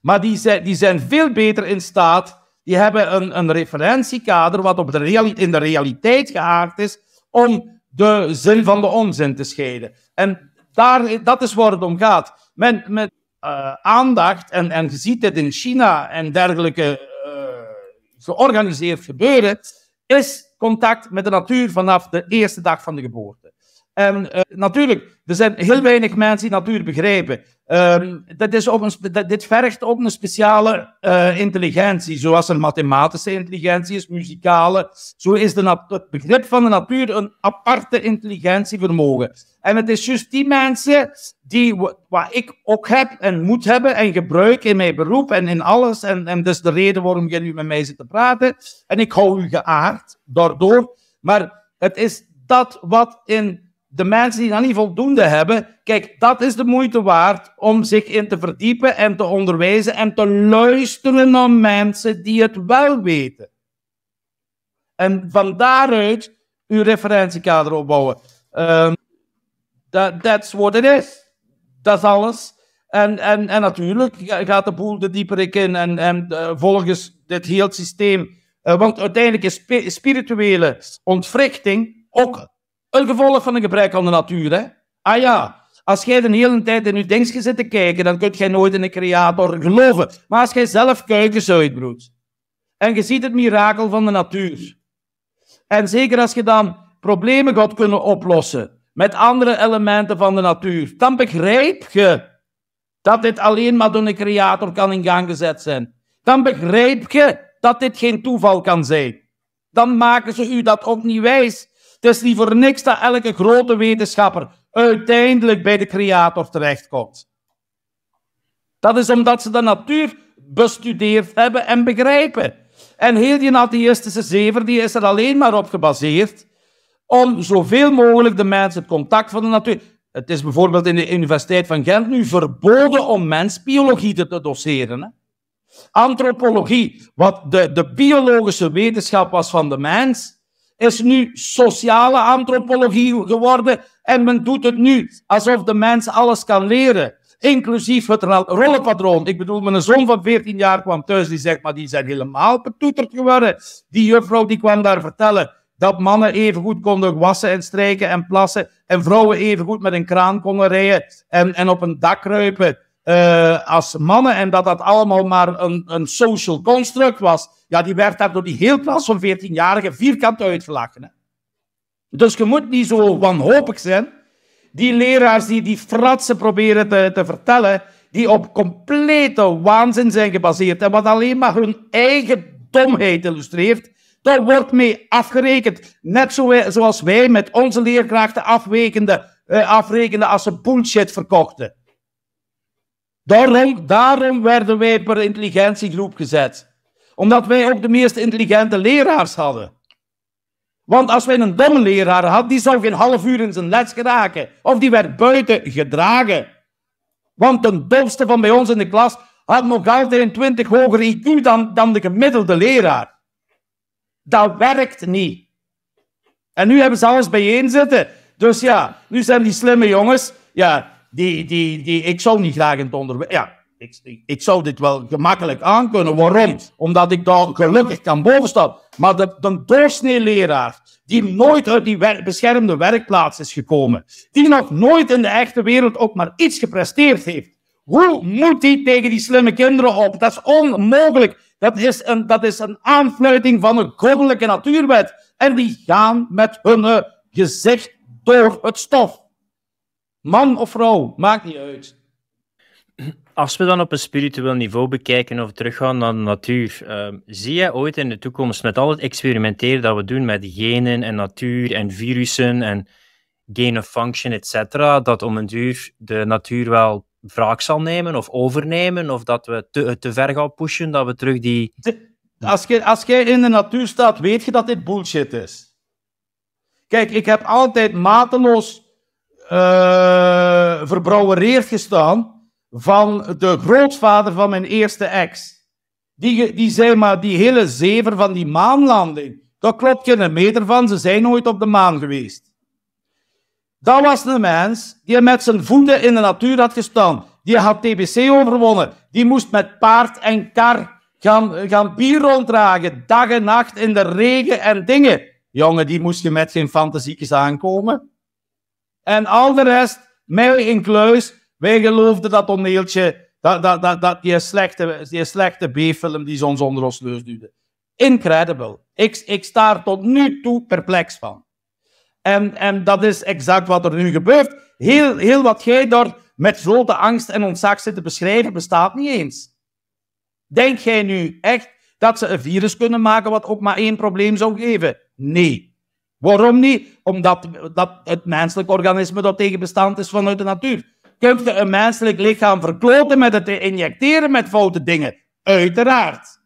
maar die zijn, die zijn veel beter in staat. Die hebben een, een referentiekader wat op de in de realiteit gehaakt is om de zin van de onzin te scheiden. En daar, dat is waar het om gaat. met eh, aandacht, en, en je ziet dit in China en dergelijke eh, georganiseerd gebeuren, is contact met de natuur vanaf de eerste dag van de geboorte. En eh, natuurlijk, er zijn heel weinig mensen die natuur begrijpen. Ehm, dat is ook dat, dit vergt ook een speciale eh, intelligentie, zoals een mathematische intelligentie is, muzikale. Zo is de het begrip van de natuur een aparte intelligentievermogen. En het is juist die mensen die, wat ik ook heb en moet hebben en gebruik in mijn beroep en in alles. En, en dat is de reden waarom nu met mij zit te praten. En ik hou u geaard daardoor. Maar het is dat wat in de mensen die dat niet voldoende hebben, kijk, dat is de moeite waard om zich in te verdiepen en te onderwijzen en te luisteren naar mensen die het wel weten. En van daaruit uw referentiekader opbouwen. Um, ehm, that, that's what it is. Dat is alles. En, en, en natuurlijk gaat de boel de dieper in en, en eh, volgens dit heel systeem. Eh, want uiteindelijk is spirituele ontwrichting ook wel gevolg van een gebrek aan de natuur, hè? Ah ja, als jij de hele tijd in je dings zit te kijken, dan kun jij nooit in de creator geloven. Maar als jij zelf kuikens uitbroedt en je ziet het mirakel van de natuur, en zeker als je dan problemen gaat kunnen oplossen met andere elementen van de natuur, dan begrijp je dat dit alleen maar door een creator kan in gang gezet zijn. Dan begrijp je dat dit geen toeval kan zijn. Dan maken ze u dat ook niet wijs het is niet voor niks dat elke grote wetenschapper uiteindelijk bij de creator terechtkomt. Dat is omdat ze de natuur bestudeerd hebben en begrijpen. En heel die atheïstische zever die is er alleen maar op gebaseerd om zoveel mogelijk de mensen het contact van de natuur... Het is bijvoorbeeld in de Universiteit van Gent nu verboden om mensbiologie te doseren. Hè? Antropologie, wat de, de biologische wetenschap was van de mens, is nu sociale antropologie geworden en men doet het nu alsof de mens alles kan leren. Inclusief het rollenpatroon. Ik bedoel, mijn zoon van 14 jaar kwam thuis, die zegt, maar die zijn helemaal betoeterd geworden. Die juffrouw die kwam daar vertellen dat mannen even goed konden wassen en strijken en plassen en vrouwen even goed met een kraan konden rijden en, en op een dak kruipen eh, als mannen en dat dat allemaal maar een, een social construct was. Ja, die werd daar door die hele klas van 14-jarigen vierkant uitgelachen. Dus je moet niet zo wanhopig zijn. Die leraars die die fratsen proberen te, te vertellen, die op complete waanzin zijn gebaseerd en wat alleen maar hun eigen domheid illustreert, daar wordt mee afgerekend. Net zo, zoals wij met onze leerkrachten afwekende, eh, afrekenden als ze bullshit verkochten. Daarom, werden wij per intelligentiegroep gezet. Omdat wij ook de meest intelligente leraars hadden. Want als wij een domme leraar hadden, die zou geen half uur in zijn les geraken. Of die werd buiten gedragen. Want de domste van bij ons in de klas had nog altijd een 20 hoger IQ dan, dan de gemiddelde leraar. Dat werkt niet. En nu hebben ze alles bijeen zitten. Dus ja, nu zijn die slimme jongens, ja, die, die, die, ik zou niet graag in het onderwijs. Ja, ik, ik, zou dit wel gemakkelijk aankunnen. Waarom? Omdat ik daar gelukkig kan bovenstaan. Maar de, de leraar die nooit uit die beschermde werkplaats is gekomen, die nog nooit in de echte wereld ook maar iets gepresteerd heeft, hoe moet die tegen die slimme kinderen op? Dat is onmogelijk. Dat is een, dat is een aanfluiting van een goddelijke natuurwet. En die gaan met hun eh, gezicht door het stof. Man of vrouw, maakt niet uit. Als we dan op een spiritueel niveau bekijken of teruggaan naar de natuur, ehm, zie jij ooit in de toekomst met al het experimenteren dat we doen met genen en natuur en virussen en gene of function, etc., dat om een duur de natuur wel wraak zal nemen of overnemen, of dat we te, te ver gaan pushen, dat we terug die... als jij als jij in de natuur staat, weet je dat dit bullshit is. Kijk, ik heb altijd mateloos eh, verbrouwereerd gestaan van de grootvader van mijn eerste ex. Die, die, maar, die hele zever van die maanlanding, daar klopt geen meter van, ze zijn nooit op de maan geweest. Dat was een mens die met zijn voeten in de natuur had gestaan. Die had TBC overwonnen. Die moest met paard en kar gaan, gaan bier ronddragen. Dag en nacht in de regen en dingen. Jongen, die moest je met zijn fantasiekjes aankomen. En al de rest, mij Kluis, wij geloofden dat toneeltje, dat, dat, dat, dat die slechte, die slechte B-film die ze ons onder ons neus duwde. Incredible. Ik, ik sta er tot nu toe perplex van. En, en dat is exact wat er nu gebeurt. Heel, heel wat jij daar met grote angst en ontzag zit te beschrijven, bestaat niet eens. Denk jij nu echt dat ze een virus kunnen maken wat ook maar één probleem zou geven? Nee. Waarom niet? Omdat dat het menselijk organisme dat tegenbestand is vanuit de natuur. Kun je een menselijk lichaam verkloten met het injecteren met foute dingen? Uiteraard.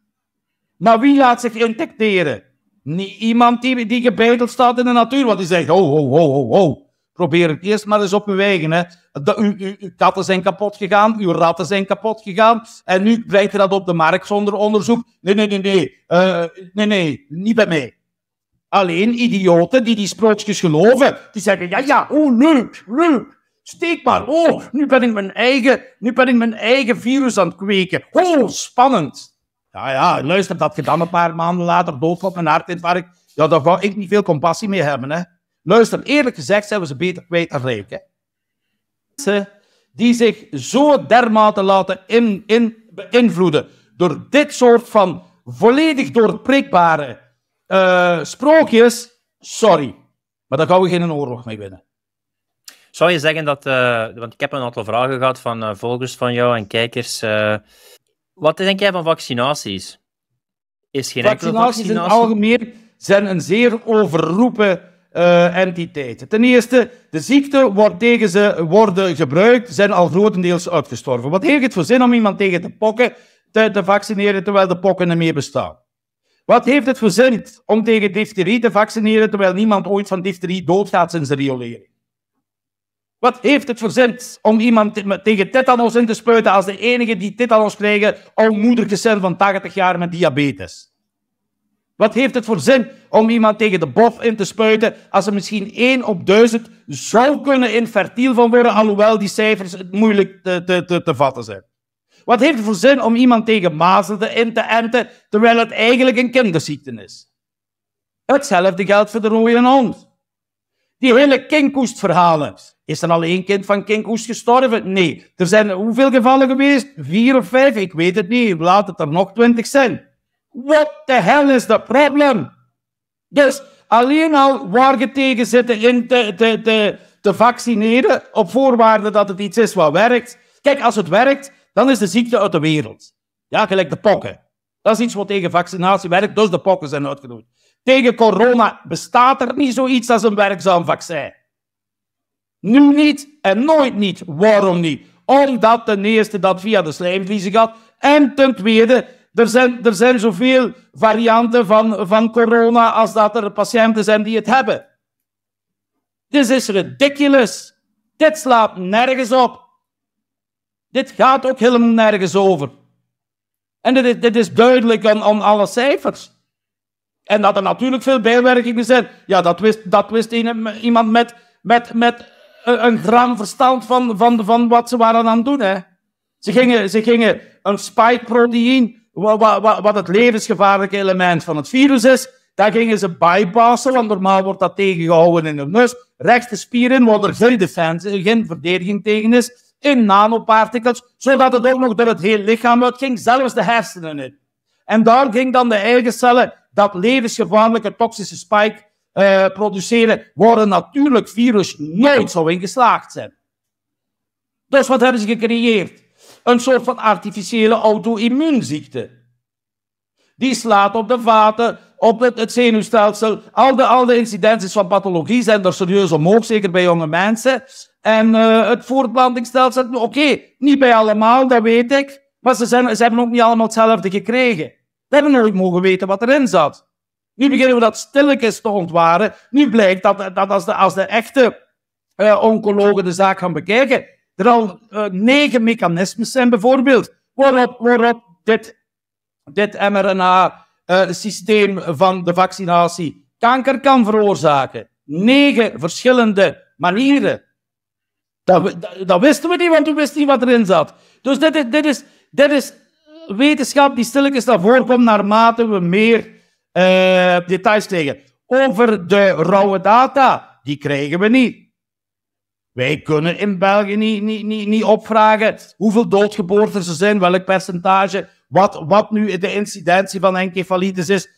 Maar wie laat zich injecteren? Niet iemand die, die gebeiteld staat in de natuur, want die zegt: ho, ho, ho, ho, ho. Probeer het eerst maar eens op uw wegen. uw, katten zijn kapot gegaan, uw ratten zijn kapot gegaan. En nu brengt je dat op de markt zonder onderzoek. Nee, nee, nee, nee. Eh, nee, nee, niet bij mij. Alleen idioten die die sprookjes geloven, die zeggen, ja, ja, oh, leuk, leuk. Steek maar, oh, nu ben ik mijn eigen, nu ben ik mijn eigen virus aan het kweken. Oh, spannend. Ja, ja, luister, dat je dan een paar maanden later dood van een hartinfarct, ja, daar wou ik niet veel compassie mee hebben, hè. Luister, eerlijk gezegd zijn we ze beter kwijt dan rijk, hè. die zich zo dermate laten in, in, beïnvloeden door dit soort van volledig doorprikbare eh, sprookjes, sorry. Maar daar gaan we geen oorlog mee winnen. Zou je zeggen dat, eh, want ik heb een aantal vragen gehad van eh, volgers van jou en kijkers. wat denk jij van vaccinaties? Is geen vaccinaties vaccinatie? in het algemeen zijn een zeer overroepen entiteit. Ten eerste, de ziekten tegen ze worden gebruikt, zijn al grotendeels uitgestorven. Wat heeft het voor zin om iemand tegen de pokken te, vaccineren terwijl de pokken ermee meer bestaan? Wat heeft het voor zin om tegen difterie te vaccineren terwijl niemand ooit van difterie doodgaat sinds de riolering? Wat heeft het voor zin om iemand tegen tetanus in te spuiten als de enige die tetanus krijgen onmoedertjes zijn van 80 jaar met diabetes? Wat heeft het voor zin om iemand tegen de bof in te spuiten als er misschien 1 op 1000 zou kunnen infertiel van worden, alhoewel die cijfers moeilijk te, te, te, te vatten zijn? Wat heeft er voor zin om iemand tegen mazelen in te enten, terwijl het eigenlijk een kinderziekte is? Hetzelfde geldt voor de rode hond. Die hele kinkoest-verhalen. Is er al één kind van kinkoest gestorven? Nee. Er zijn hoeveel gevallen geweest? Vier of vijf? Ik weet het niet. Laat het er nog twintig zijn. What the hell is the problem? Dus alleen al waar je tegen zit in te, te, te, te vaccineren, op voorwaarde dat het iets is wat werkt. Kijk, als het werkt, dan is de ziekte uit de wereld. Ja, gelijk de pokken. Dat is iets wat tegen vaccinatie werkt, dus de pokken zijn uitgenodigd. Tegen corona bestaat er niet zoiets als een werkzaam vaccin. Nu niet en nooit niet. Waarom niet? Omdat ten eerste dat via de slijmvliezen gaat en ten tweede er zijn, er zijn zoveel varianten van, van corona als dat er patiënten zijn die het hebben. Dit is ridiculous. Dit slaapt nergens op. Dit gaat ook helemaal nergens over. En dit is, dit is duidelijk aan, aan, alle cijfers. En dat er natuurlijk veel bijwerkingen zijn, ja, dat wist, dat wist iemand met, met, met eh, een gram verstand van, van, van wat ze waren aan het doen. Hè. Ze, gingen, ze gingen een spike-proteïne, wat, wat, wat het levensgevaarlijke element van het virus is, daar gingen ze bypassen, want normaal wordt dat tegengehouden in de neus. Rechts de spier in, waar er geen defensie, geen verdediging tegen is in nanopartikels, zodat het ook nog door het hele lichaam uitging, zelfs de hersenen in. En daar ging dan de eigen cellen dat levensgevaarlijke toxische spike eh, produceren, waar natuurlijk virus nooit zou in geslaagd zijn. Dus wat hebben ze gecreëerd? Een soort van artificiële auto-immuunziekte. Die slaat op de vaten, op het, zenuwstelsel. Al de, al de incidenties van pathologie zijn er serieus omhoog, zeker bij jonge mensen. En eh, het voortplantingsstelsel, nou, oké, niet bij allemaal, dat weet ik. Maar ze, zijn, ze hebben ook niet allemaal hetzelfde gekregen. Ze hebben natuurlijk mogen weten wat erin zat. Nu beginnen we dat stilletjes te ontwaren. Nu blijkt dat, dat als, de, als de echte eh, oncologen de zaak gaan bekijken, er al eh, negen mechanismes zijn bijvoorbeeld, waarop, dit, dit mRNA-systeem van de vaccinatie kanker kan veroorzaken. Negen verschillende manieren. Nou, Dat, nou wisten we niet, want we wisten niet wat erin zat. Dus dit is, dit is, dit is eh, wetenschap die stilletjes naar voren komt naarmate we meer eh, details krijgen. Over de rauwe data, die krijgen we niet. Wij kunnen in België niet, niet, niet, opvragen hoeveel doodgeboorten er zijn, welk percentage, wat, wat nu de incidentie van encefalitis is.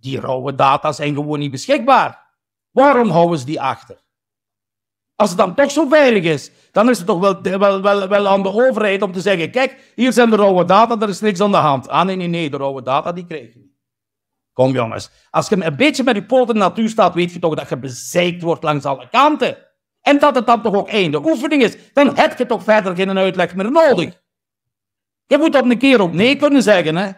die rauwe data zijn gewoon niet beschikbaar. Waarom houden ze die achter? Als het dan toch zo veilig is, dan is het toch wel, wel, wel, aan de overheid om te zeggen: kijk, hier zijn de rauwe data, er is niks aan de hand. Ah, nee, nee, nee, de rauwe data die krijg je niet. Kom jongens, als je een beetje met je poten in de natuur staat, weet je toch dat je bezeikt wordt langs alle kanten. En dat het dan toch ook einde oefening is, dan heb je toch verder geen uitleg meer nodig. Je moet dat een keer op nee kunnen zeggen, hè?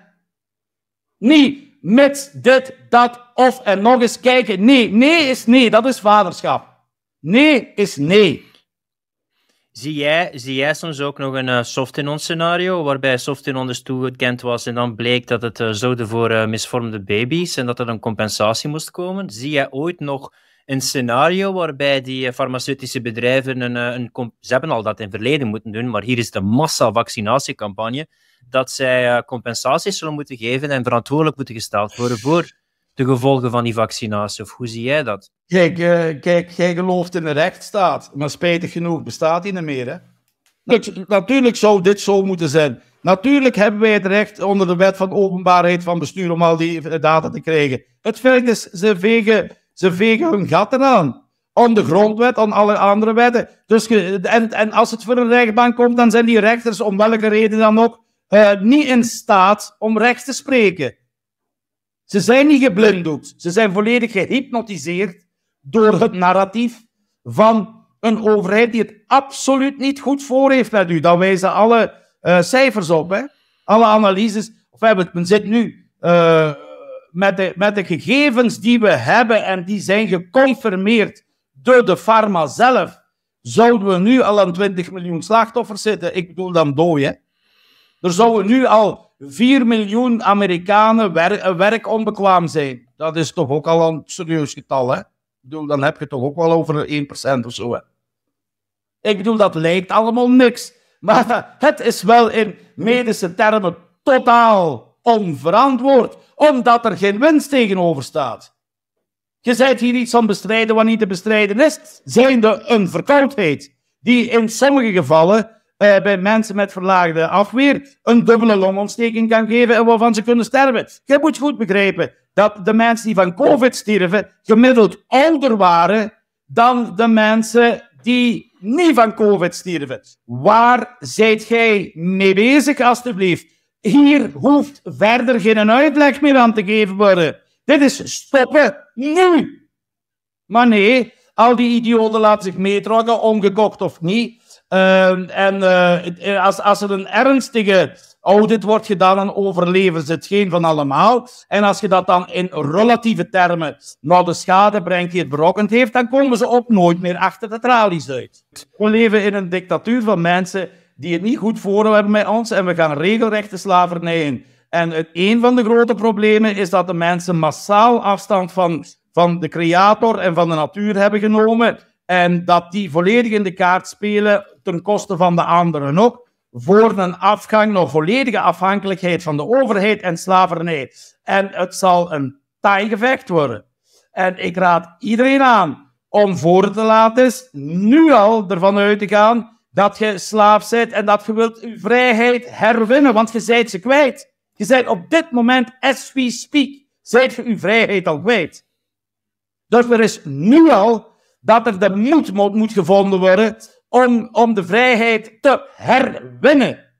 Niet met dit, dat, of en nog eens kijken. Nee, nee is nee, dat is vaderschap. Nee is nee. Zie jij, zie jij soms ook nog een eh, soft in ons scenario waarbij soft in ons toegekend was en dan bleek dat het uh, eh, zorgde voor eh, misvormde baby's en dat er een compensatie moest komen? Zie jij ooit nog een scenario waarbij die farmaceutische bedrijven een, een, ze hebben al dat in het verleden moeten doen, maar hier is de massa-vaccinatiecampagne, dat zij compensaties zullen moeten geven en verantwoordelijk moeten gesteld worden voor de gevolgen van die vaccinatie? Of hoe zie jij dat? Kijk, eh, kijk jij gelooft in de rechtsstaat, maar spijtig genoeg bestaat die niet meer. Hè? Natuurlijk, zou dit zo moeten zijn. Natuurlijk hebben wij het recht onder de wet van openbaarheid van bestuur om al die data te krijgen. Het feit is, ze vegen, ze vegen hun gatten aan, Aan de grondwet, aan alle andere wetten. Dus, en, en als het voor een rechtbank komt, dan zijn die rechters, om welke reden dan ook, eh, niet in staat om recht te spreken. Ze zijn niet geblinddoekt. Ze zijn volledig gehypnotiseerd door het narratief van een overheid die het absoluut niet goed voor heeft met u. Dan wijzen alle eh, cijfers op, hè? alle analyses. Of hebben men zit nu eh, met, de, met de gegevens die we hebben en die zijn geconfirmeerd door de farma zelf. Zouden we nu al aan 20 miljoen slachtoffers zitten? Ik bedoel dan dooi, hè? Er zouden nu al 4 miljoen Amerikanen eh, werk onbekwaam zijn. Dat is toch ook al een serieus getal, hè? Ik bedoel, dan heb je toch ook wel over 1% of zo, hè? Ik bedoel, dat lijkt allemaal niks. Maar het is wel in medische termen totaal onverantwoord, omdat er geen winst tegenover staat. Je bent hier iets te bestrijden wat niet te bestrijden is, zijnde een verkoudheid, die in sommige gevallen eh, bij mensen met verlaagde afweer een dubbele longontsteking kan geven en waarvan ze kunnen sterven. Je moet goed begrijpen dat de mensen die van COVID stierven gemiddeld ouder waren dan de mensen die niet van COVID stierven. Waar zijt jij mee bezig, alstublieft? Hier hoeft verder geen uitleg meer aan te geven worden. Dit is stoppen nu. Maar nee, al die idioten laten zich meetrokken, omgekocht of niet. Ehm, en eh, als, als er een ernstige audit wordt gedaan overleven ze het geen van allemaal. En als je dat dan in relatieve termen naar de schade brengt die het berokkend heeft, dan komen ze ook nooit meer achter de tralies uit. We leven in een dictatuur van mensen die het niet goed voor hebben met ons en we gaan regelrechte slavernij in. En het, een van de grote problemen is dat de mensen massaal afstand van, van de creator en van de natuur hebben genomen. En dat die volledig in de kaart spelen ten koste van de anderen ook, voor een afgang naar volledige afhankelijkheid van de overheid en slavernij. En het zal een taai gevecht worden. En ik raad iedereen aan om voor te laten nu al ervan uit te gaan dat je slaaf bent en dat je wilt je vrijheid herwinnen, want je zijt ze kwijt. Je bent op dit moment, as we speak, zijt je uw vrijheid al kwijt. Dus er is nu al dat er de moed moet gevonden worden om, om de vrijheid te herwinnen.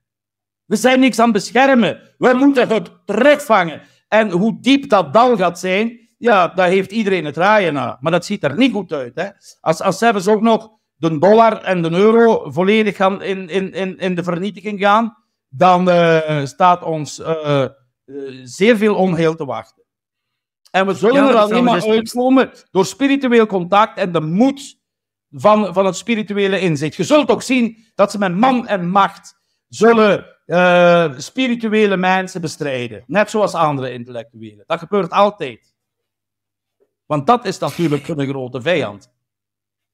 We zijn niets aan het beschermen. We moeten het terugvangen. En hoe diep dat dan gaat zijn, ja, daar heeft iedereen het raaien naar. Maar dat ziet er niet goed uit. Hè? Als, als zelfs ook nog de dollar en de euro volledig gaan in, in, in, in de vernietiging gaan, dan eh, staat ons eh, eh, zeer veel onheil te wachten. En we zullen ja, er alleen maar uitkomen door spiritueel contact en de moed van, van het spirituele inzicht. Je zult ook zien dat ze met man en macht zullen eh, spirituele mensen bestrijden. Net zoals andere intellectuelen. Dat gebeurt altijd. Want dat is natuurlijk een grote vijand.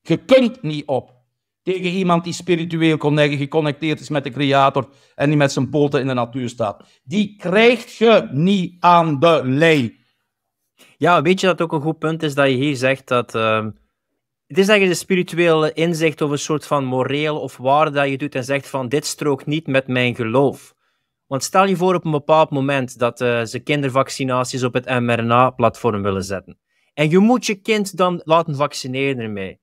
Je kunt niet op tegen iemand die spiritueel geconnecteerd is met de creator en die met zijn poten in de natuur staat. Die krijgt je niet aan de lei. Ja, weet je dat ook een goed punt is dat je hier zegt dat... Ehm, het is eigenlijk een spirituele inzicht of een soort van moreel of waarde dat je doet en zegt van dit strookt niet met mijn geloof. Want stel je voor op een bepaald moment dat eh, ze kindervaccinaties op het mRNA-platform willen zetten. En je moet je kind dan laten vaccineren ermee.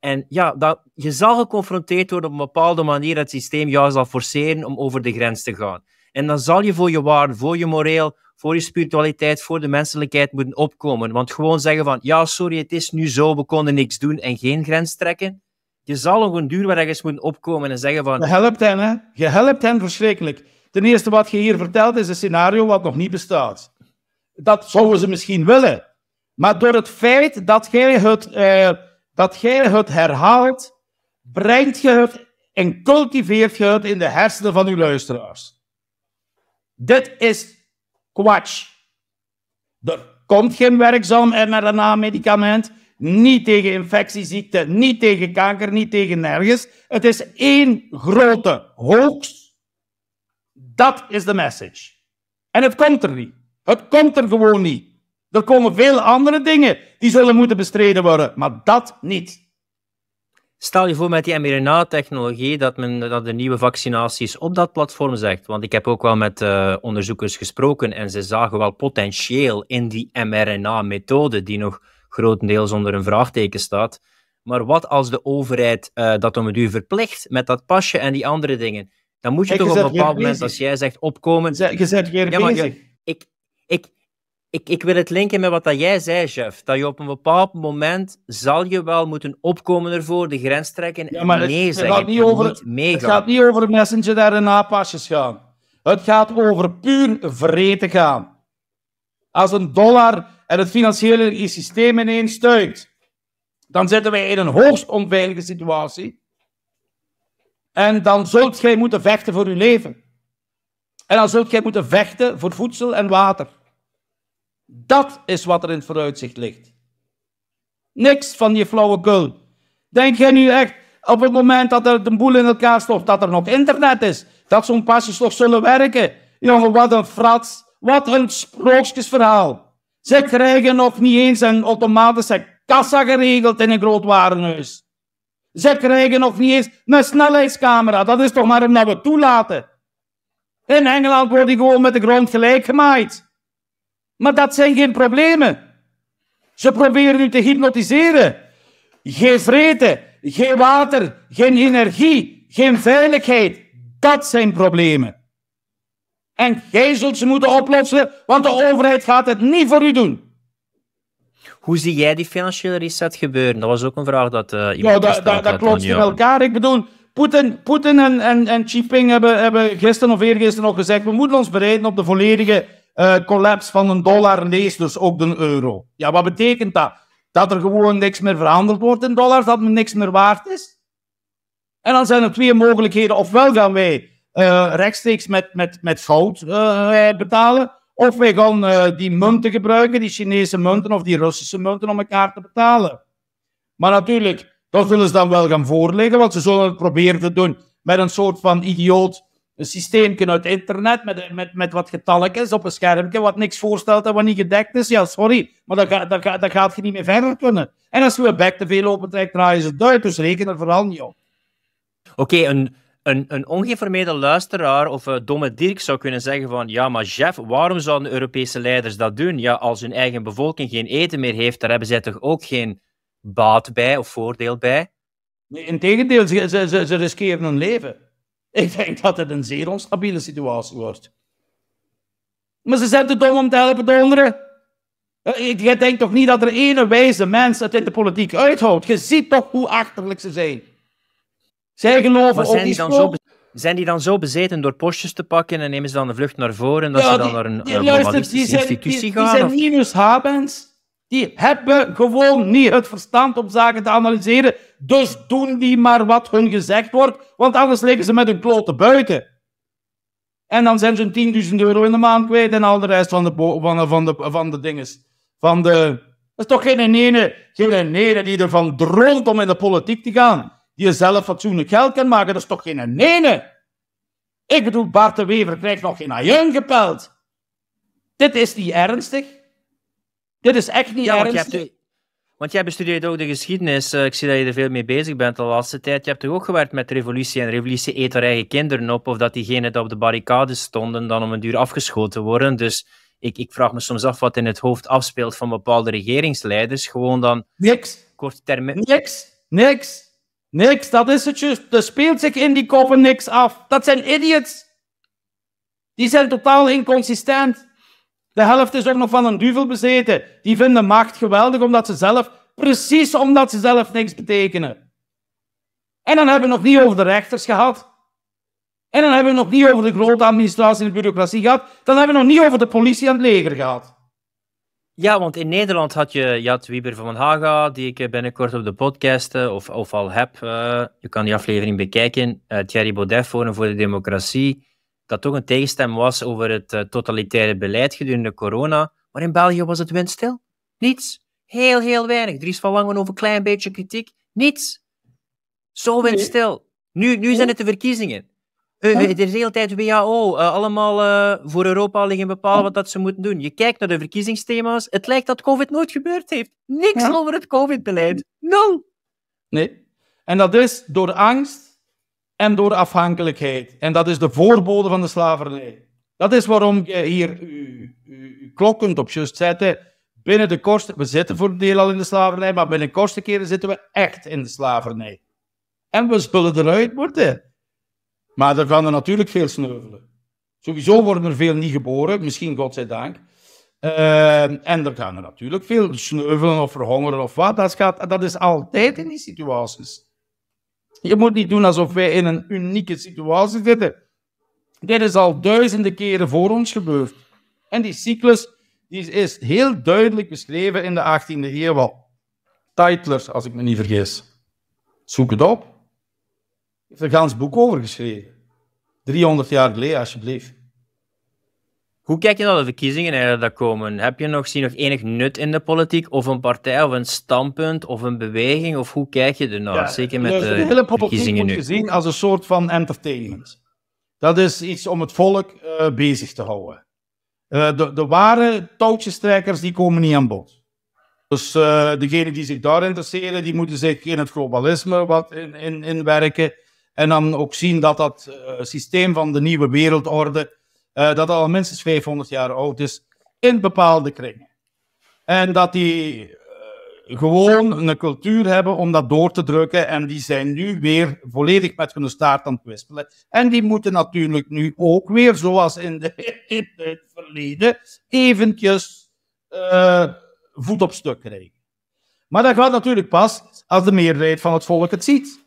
En ja, dat, je zal geconfronteerd worden op een bepaalde manier dat het systeem jou zal forceren om over de grens te gaan. En dan zal je voor je waarde, voor je moreel, voor je spiritualiteit, voor de menselijkheid moeten opkomen. Want gewoon zeggen van, ja, sorry, het is nu zo, we konden niks doen en geen grens trekken. Je zal nog een duur wel ergens moeten opkomen en zeggen van... Je helpt hen, hè. Je helpt hen verschrikkelijk. Ten eerste, wat je hier vertelt, is een scenario wat nog niet bestaat. Dat zouden ze misschien willen. Maar door het feit dat jij het, eh, dat jij het herhaalt, brengt je het en cultiveert je het in de hersenen van uw luisteraars. Dit is Kwatsch. Er komt geen werkzaam mRNA-medicament. Niet tegen infectieziekten, niet tegen kanker, niet tegen nergens. Het is één grote hoax. Dat is de message. En het komt er niet. Het komt er gewoon niet. Er komen veel andere dingen die zullen moeten bestreden worden, maar dat niet. Stel je voor met die mRNA-technologie dat men dat de nieuwe vaccinaties op dat platform zegt. Want ik heb ook wel met eh, onderzoekers gesproken en ze zagen wel potentieel in die mRNA-methode, die nog grotendeels onder een vraagteken staat. Maar wat als de overheid eh, dat om het uur verplicht met dat pasje en die andere dingen? Dan moet je toch op een bepaald moment, als jij zegt opkomen. Je, zet weer ja, bezig. Ik, ik, ik, ik wil het linken met wat dat jij zei, chef. Dat je op een bepaald moment zal je wel moeten opkomen ervoor, de grens trekken en ja, maar het, Gaat niet over, niet het gaat niet over messenger en aanpasjes gaan. Het gaat over puur vreten gaan. Als een dollar en het financiële systeem ineens stuikt, dan zitten wij in een hoogst onveilige situatie. En dan zult gij moeten vechten voor uw leven. En dan zult gij moeten vechten voor voedsel en water. Dat is wat er in het vooruitzicht ligt. Niks van je gul. Denk jij nu echt op het moment dat er de boel in elkaar stopt, dat er nog internet is, dat zo'n pasjes toch zullen werken? Jongen, wat een frats. Wat een sprookjesverhaal. Ze krijgen nog niet eens een automatische kassa geregeld in een groot warenhuis. Ze krijgen nog niet eens een snelheidscamera. Dat is toch maar naar we toelaten. In Engeland wordt die gewoon met de grond gelijk gemaaid. Maar dat zijn geen problemen. Ze proberen u te hypnotiseren. Geen vrede, geen water, geen energie, geen veiligheid. Dat zijn problemen. En jij zult ze moeten oplossen, want de overheid gaat het niet voor u doen. Hoe zie jij die financiële reset gebeuren? Dat was ook een vraag dat uh, iemand Ja, dat, klopt in elkaar. Ik bedoel, Poetin, Poetin en, en, en Xi Jinping hebben, hebben gisteren of eergisteren nog gezegd we moeten ons bereiden op de volledige uh, collapse van een dollar leest dus ook de euro. Ja, wat betekent dat? Dat er gewoon niks meer verhandeld wordt in dollars, dat er niks meer waard is. En dan zijn er twee mogelijkheden. Ofwel gaan wij eh, rechtstreeks met, met, met goud eh, betalen, of wij gaan die munten gebruiken, die Chinese munten of die Russische munten, om elkaar te betalen. Maar natuurlijk, dat willen ze dan wel gaan voorleggen, want ze zullen het proberen te doen met een soort van idioot een systeem uit internet met, met, met wat getalletjes op een schermpje, wat niks voorstelt en wat niet gedekt is. Ja, sorry, maar dan, gaat je niet meer verder kunnen. En als je weer back te veel opentrekt, draaien ze duit. Dus reken er vooral niet op. Oké, een, een, een luisteraar of eh, domme Dirk zou kunnen zeggen van ja, maar Jeff, waarom zouden Europese leiders dat doen? Ja, als hun eigen bevolking geen eten meer heeft, daar hebben zij toch ook geen baat bij of voordeel bij? Nee, integendeel, ze, ze, ze riskeren hun leven. Ik denk dat het een zeer onstabiele situatie wordt. Maar ze zijn te dom om te helpen donderen. Eh, Je denkt toch niet dat er ene wijze mens het in de politiek uithoudt? Je ziet toch hoe achterlijk ze zijn. zijn die, dan zo zijn die dan zo bezeten door postjes te pakken en nemen ze dan de vlucht naar voren en dat ze dan naar een, die, die zijn, institutie die, gaan? Die zijn niet habens. Die hebben gewoon niet het verstand om zaken te analyseren. Dus doen die maar wat hun gezegd wordt, want anders liggen ze met hun klote buiten. En dan zijn ze 10.000 euro in de maand kwijt en al de rest van de, van de, van de, dinges. Van de... Dat is toch geen ene, geen ene die ervan droomt om in de politiek te gaan. Die zelf fatsoenlijk geld kan maken. Dat is toch geen ene. Ik bedoel, Bart de Wever krijgt nog geen ajuin gepeld. Dit is niet ernstig. Dit is echt niet ja, ernstig. Want, want jij bestudeert ook de geschiedenis. Eh, ik zie dat je er veel mee bezig bent de laatste tijd. Je hebt toch ook gewerkt met revolutie en revolutie eet haar eigen kinderen op. Of dat diegenen die op de barricades stonden dan om een duur afgeschoten worden. Dus ik, ik vraag me soms af wat in het hoofd afspeelt van bepaalde regeringsleiders. Gewoon dan... Niks. Kort termijn... Niks. Niks. Niks, dat is het juist. Er speelt zich in die koppen niks af. Dat zijn idiots. Die zijn totaal inconsistent. De helft is ook nog van een duivel bezeten. Die vinden macht geweldig omdat ze zelf, precies omdat ze zelf niks betekenen. En dan hebben we nog niet over de rechters gehad. En dan hebben we nog niet over de grote administratie en de bureaucratie gehad. Dan hebben we nog niet over de politie en het leger gehad. Ja, want in Nederland had je, Jad Wieber van Haga, die ik eh, binnenkort op de podcast eh, of, of al heb. Uh, je kan die aflevering bekijken. Thierry Baudet, Forum voor de Democratie dat toch een tegenstem was over het eh, totalitaire beleid gedurende corona. Maar in België was het windstil. Niets. Heel, heel weinig. Er is van Langen over een klein beetje kritiek. Niets. Zo windstil. Nu, nu zijn het de verkiezingen. er eh, is de hele tijd WHO, eh, allemaal voor Europa liggen bepalen wat dat ze moeten doen. Je kijkt naar de verkiezingsthema's, het lijkt dat COVID nooit gebeurd heeft. Niks over het COVID-beleid. Nul! Nee. En dat is door de angst en door afhankelijkheid. En dat is de voorbode van de slavernij. Dat is waarom je hier uw klok kunt op just zetten. Binnen de kosten we zitten voor een deel al in de slavernij, maar binnen de keren zitten we echt in de slavernij. En we spullen eruit moeten. Maar er gaan er natuurlijk veel sneuvelen. Sowieso worden er veel niet geboren, misschien godzijdank. Uh, en er gaan er natuurlijk veel sneuvelen of verhongeren of wat. Dat, gaat, dat is altijd in die situaties. Je moet niet doen alsof wij in een unieke situatie zitten. Dit is al duizenden keren voor ons gebeurd. En die cyclus die is heel duidelijk beschreven in de 18e eeuw al. als ik me niet vergis. Zoek het op. Hij heeft een gans boek over geschreven. 300 jaar geleden, alsjeblieft. Hoe kijk je naar de verkiezingen eigenlijk dat komen? Heb je nog, zien nog enig nut in de politiek? Of een partij, of een standpunt, of een beweging? Of hoe kijk je ernaar? Ja, Zeker met de, de hele politiek wordt nu. gezien als een soort van entertainment. Dat is iets om het volk eh, bezig te houden. Eh, de, de, ware touwtjestrijkers die komen niet aan bod. Dus uh, degenen die zich daar interesseren, die moeten zich in het globalisme wat in, in, werken. En dan ook zien dat dat systeem van de nieuwe wereldorde uh, dat al minstens 500 jaar oud is in bepaalde kringen. En dat die eh, gewoon een cultuur hebben om dat door te drukken en die zijn nu weer volledig met hun staart aan het wispelen. En die moeten natuurlijk nu ook weer, zoals in, de, het verleden, eventjes eh, voet op stuk krijgen. Maar dat gaat natuurlijk pas als de meerderheid van het volk het ziet.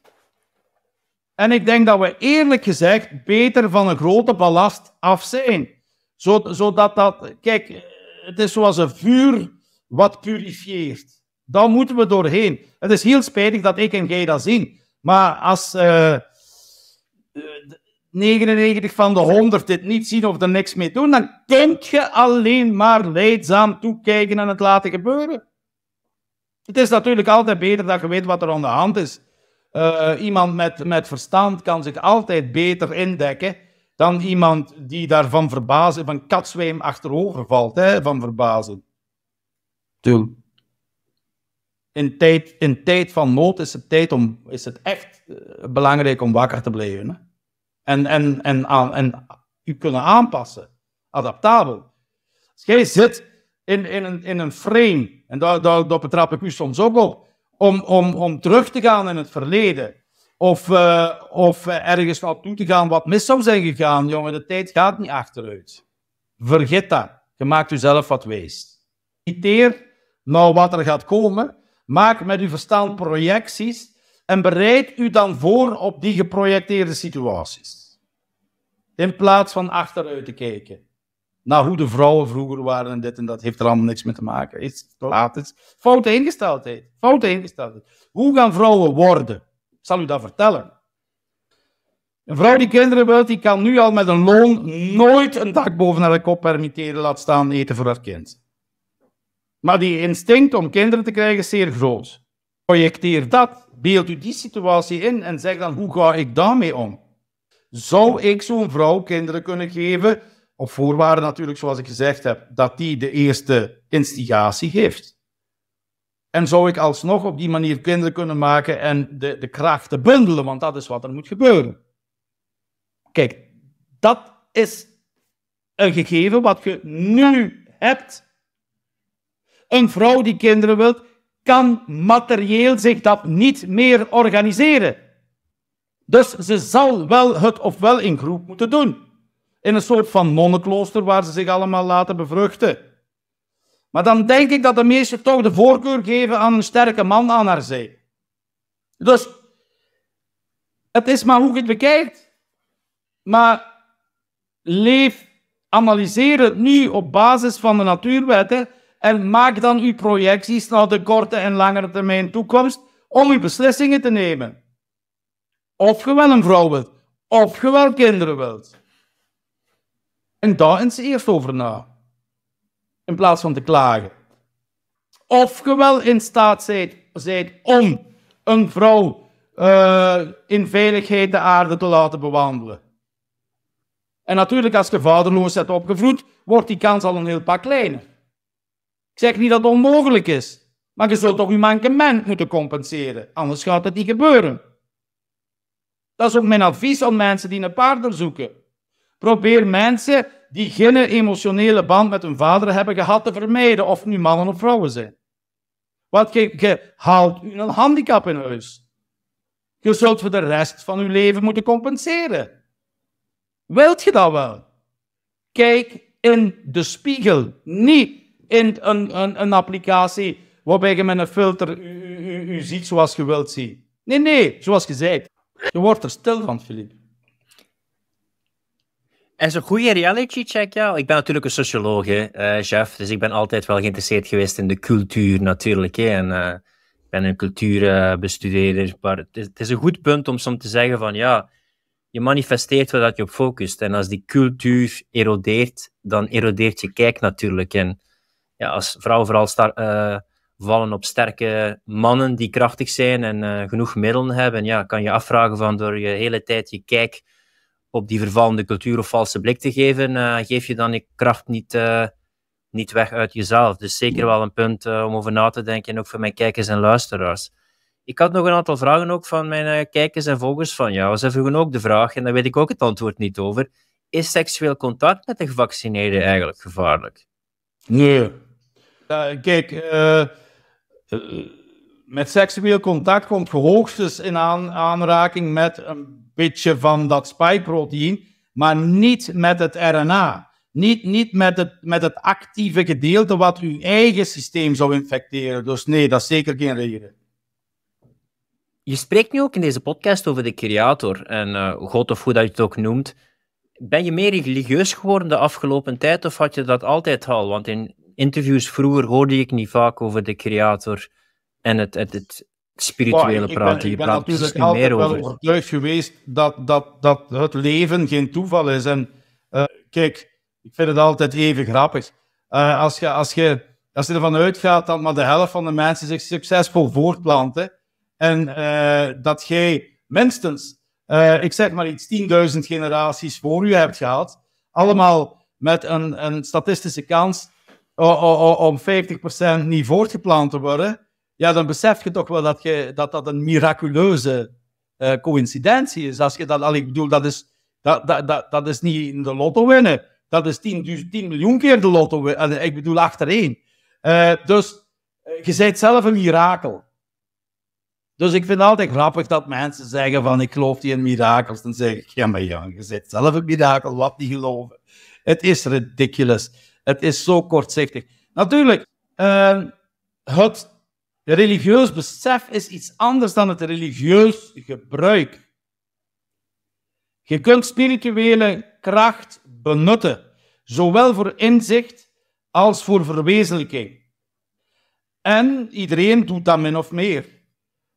En ik denk dat we eerlijk gezegd beter van een grote ballast af zijn. zodat dat, kijk, het is zoals een vuur wat purifieert. Dan moeten we doorheen. Het is heel spijtig dat ik en jij dat zien. Maar als uh, eh, 99 van de 100 dit niet zien of er niks mee doen, dan kun je alleen maar leidzaam toekijken en het laten gebeuren. Het is natuurlijk altijd beter dat je weet wat er aan de hand is eh, iemand met, met verstand kan zich altijd beter indekken dan iemand die daarvan verbazen, van katzweem achterover valt, hè, van verbazen. Tuurlijk. In tijd, in tijd van nood is het, tijd om, is het echt eh, belangrijk om wakker te blijven. Hè? En, en, en, aan, en u kunnen aanpassen, adaptabel. Als jij zit in, in, een, in een frame, en daar, daar, daar betrap ik u soms ook op, om, om, om terug te gaan in het verleden. Of, uh, of eh, ergens naartoe te gaan wat mis zou zijn gegaan. Jongen, de tijd gaat niet achteruit. Vergeet dat. Je maakt jezelf wat wees. Citeer nou wat er gaat komen. Maak met uw verstand projecties. En bereid u dan voor op die geprojecteerde situaties. In plaats van achteruit te kijken nou, hoe de vrouwen vroeger waren en dit en dat, heeft er allemaal niks mee te maken. Is laat, is foute ingesteldheid. Foute ingesteldheid. Hoe gaan vrouwen worden? Ik zal u dat vertellen. Een vrouw die kinderen wil, die kan nu al met een loon nooit een dak boven haar kop permitteren, laat staan eten voor haar kind. Maar die instinct om kinderen te krijgen is zeer groot. Projecteer dat, beeld u die situatie in en zeg dan, hoe ga ik daarmee om? Zou ik zo'n vrouw kinderen kunnen geven op voorwaarde natuurlijk, zoals ik gezegd heb, dat die de eerste instigatie geeft. En zou ik alsnog op die manier kinderen kunnen maken en de, de krachten bundelen, want dat is wat er moet gebeuren. Kijk, dat is een gegeven wat je nu hebt. Een vrouw die kinderen wilt, kan materieel zich dat niet meer organiseren. Dus ze zal wel het of wel in groep moeten doen. In een soort van nonnenklooster waar ze zich allemaal laten bevruchten. Maar dan denk ik dat de meesten toch de voorkeur geven aan een sterke man aan haar zij. Dus het is maar hoe je het bekijkt. Maar leef, analyseer het nu op basis van de natuurwetten en maak dan uw projecties naar de korte en langere termijn toekomst om uw beslissingen te nemen. Of je wel een vrouw wilt, of je wel kinderen wilt. En daar eens eerst over na. In plaats van te klagen. Of je wel in staat zijt, zijt om een vrouw eh, in veiligheid de aarde te laten bewandelen. En natuurlijk, als je vaderloos hebt opgevoed, wordt die kans al een heel pak kleiner. Ik zeg niet dat het onmogelijk is, maar je zult toch je mankement moeten compenseren, anders gaat het niet gebeuren. Dat is ook mijn advies aan mensen die een partner zoeken. Probeer mensen die geen emotionele band met hun vader hebben gehad te vermijden, of nu mannen of vrouwen zijn. Want je, je haalt een handicap in huis. Je zult voor de rest van je leven moeten compenseren. Wilt je dat wel? Kijk in de spiegel, niet in een, een, een applicatie waarbij je met een filter u, u, u, ziet zoals je wilt zien. Nee, nee, zoals je zei. Je wordt er stil van, Filip. En is een goede reality check, ja. Ik ben natuurlijk een socioloog, chef. Eh, dus ik ben altijd wel geïnteresseerd geweest in de cultuur, natuurlijk. Hè. En eh, ik ben een cultuurbestudeerder. maar het is, een goed punt om soms te zeggen van, ja, je manifesteert wat dat je op focust. En als die cultuur erodeert, dan erodeert je kijk natuurlijk. En ja, als vrouwen vooral star, eh, vallen op sterke mannen die krachtig zijn en genoeg middelen hebben, ja, kan je afvragen van door je hele tijd je kijk op die vervallende cultuur of valse blik te geven, eh, geef je dan je kracht niet, eh, niet weg uit jezelf. Dus zeker wel een punt eh, om over na te denken, en ook voor mijn kijkers en luisteraars. Ik had nog een aantal vragen ook van mijn kijkers en volgers van jou. Ze vroegen ook de vraag, en daar weet ik ook het antwoord niet over, is seksueel contact met de gevaccineerden eigenlijk gevaarlijk? Nee. kijk, met seksueel contact komt je hoogstens in aanraking met een beetje van dat spike-protein, maar niet met het RNA. Niet, niet met, het, met het actieve gedeelte wat uw eigen systeem zou infecteren. Dus nee, dat is zeker geen reden. Je spreekt nu ook in deze podcast over de creator en eh, God of hoe dat je het ook noemt. Ben je meer religieus geworden de afgelopen tijd of had je dat altijd al? Want in interviews vroeger hoorde ik niet vaak over de creator en het, het, het spirituele praten. je praat dus meer over. Ik ben overtuigd geweest dat, dat, dat het leven geen toeval is. En eh, kijk, ik vind het altijd even grappig. Eh, als, je, als, je, als je ervan uitgaat dat maar de helft van de mensen zich succesvol voortplanten en eh, dat jij minstens, ik zeg maar iets, 10.000 generaties voor je hebt gehad, allemaal met een, een statistische kans om 50% niet voortgeplant te worden, ja, dan besef je toch wel dat je, dat, dat een miraculeuze uh, eh, coïncidentie is. Als je dat, al, ik bedoel, dat is, dat, dat, dat, dat is niet in de lotto winnen. Dat is 10, 10 miljoen keer de lotto winnen. Ik bedoel, achtereen. Uh, dus eh, je bent zelf een mirakel. Dus ik vind het altijd grappig dat mensen zeggen van ik geloof die in mirakels. Dan zeg ik, ja maar ja, je bent zelf een mirakel, wat die geloven. Het is ridiculous. Het is zo kortzichtig. Natuurlijk, uh, het Religieus besef is iets anders dan het religieus gebruik. Je kunt spirituele kracht benutten, zowel voor inzicht als voor verwezenlijking. En iedereen doet dat min of meer.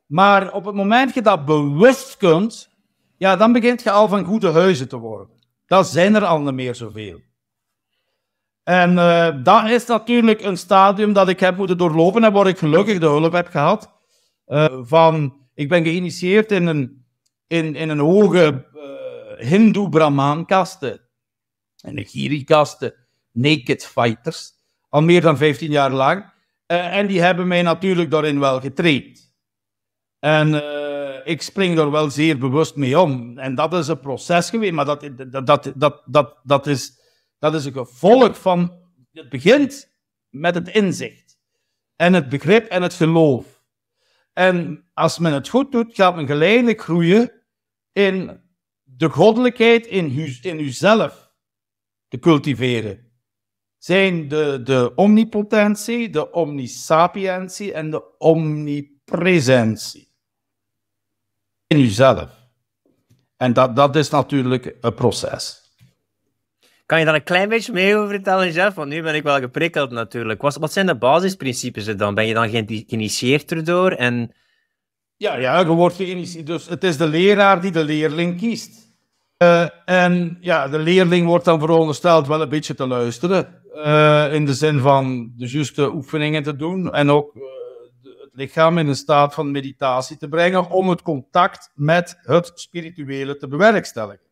Maar op het moment dat je dat bewust kunt, ja, dan begint je al van goede huizen te worden. Dat zijn er al niet meer zoveel. En uh, dat is natuurlijk een stadium dat ik heb moeten doorlopen en waar ik gelukkig de hulp heb gehad. Eh, van, ik ben geïnitieerd in een, in, in een hoge uh, eh, Hindoe-Brahmaan-kasten. En een Giri-kasten. Naked Fighters. Al meer dan 15 jaar lang. en die hebben mij natuurlijk daarin wel getraind. En ik spring er wel zeer bewust mee om. En dat is een proces geweest, maar dat, dat, dat, dat, dat, dat is dat is een gevolg van. Het begint met het inzicht. En het begrip en het geloof. En als men het goed doet, gaat men geleidelijk groeien in de goddelijkheid in, u, in uzelf te cultiveren. Zijn de, de omnipotentie, de omnisapientie en de omnipresentie. In uzelf. En dat, dat is natuurlijk een proces. Kan je daar een klein beetje mee over vertellen, Jeff? Want nu ben ik wel geprikkeld natuurlijk. Wat, wat zijn de basisprincipes er dan? Ben je dan geïnitieerd erdoor? En... Ja, ja, je wordt geïnitieerd. Dus het is de leraar die de leerling kiest. Eh, en ja, de leerling wordt dan verondersteld wel een beetje te luisteren. Eh, in de zin van de juiste oefeningen te doen en ook eh, het lichaam in een staat van meditatie te brengen om het contact met het spirituele te bewerkstelligen.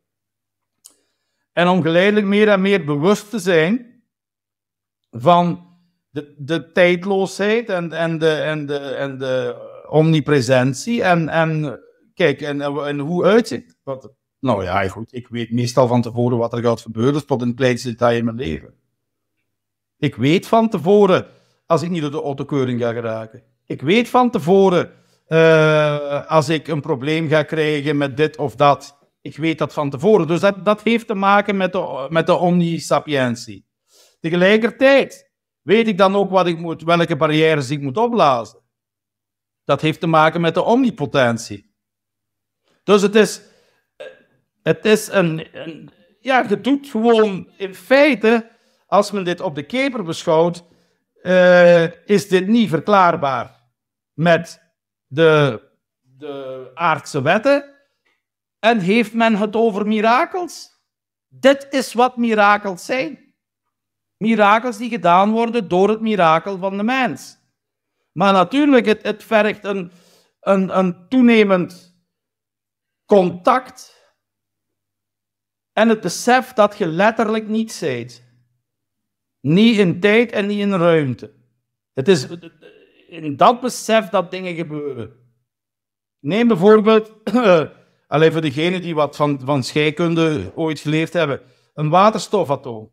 En om geleidelijk meer en meer bewust te zijn van de, de tijdloosheid en, en, de, en, de, en de omnipresentie. En, en kijk, en, en hoe uitziet Nou ja, goed, ik weet meestal van tevoren wat er gaat gebeuren, dus tot in het kleinste detail in mijn leven. Ik weet van tevoren als ik niet door de autokeuring ga geraken. Ik weet van tevoren eh, als ik een probleem ga krijgen met dit of dat. Ik weet dat van tevoren. Dus dat, heeft te maken met de, met de omnisapientie. Tegelijkertijd weet ik dan ook wat ik moet, welke barrières ik moet opblazen. Dat heeft te maken met de omnipotentie. Dus het is, het is een, ja, je doet gewoon in feite, als men dit op de keper beschouwt, eh, is dit niet verklaarbaar met de, de aardse wetten. En heeft men het over mirakels? Dit is wat mirakels zijn. Mirakels die gedaan worden door het mirakel van de mens. Maar natuurlijk, het, het vergt een, een, een toenemend contact en het besef dat je letterlijk niet zijt. Niet in tijd en niet in ruimte. Het is in dat besef dat dingen gebeuren. Neem bijvoorbeeld eh, alleen voor degenen die wat van, van scheikunde ooit geleerd hebben. Een waterstofatoom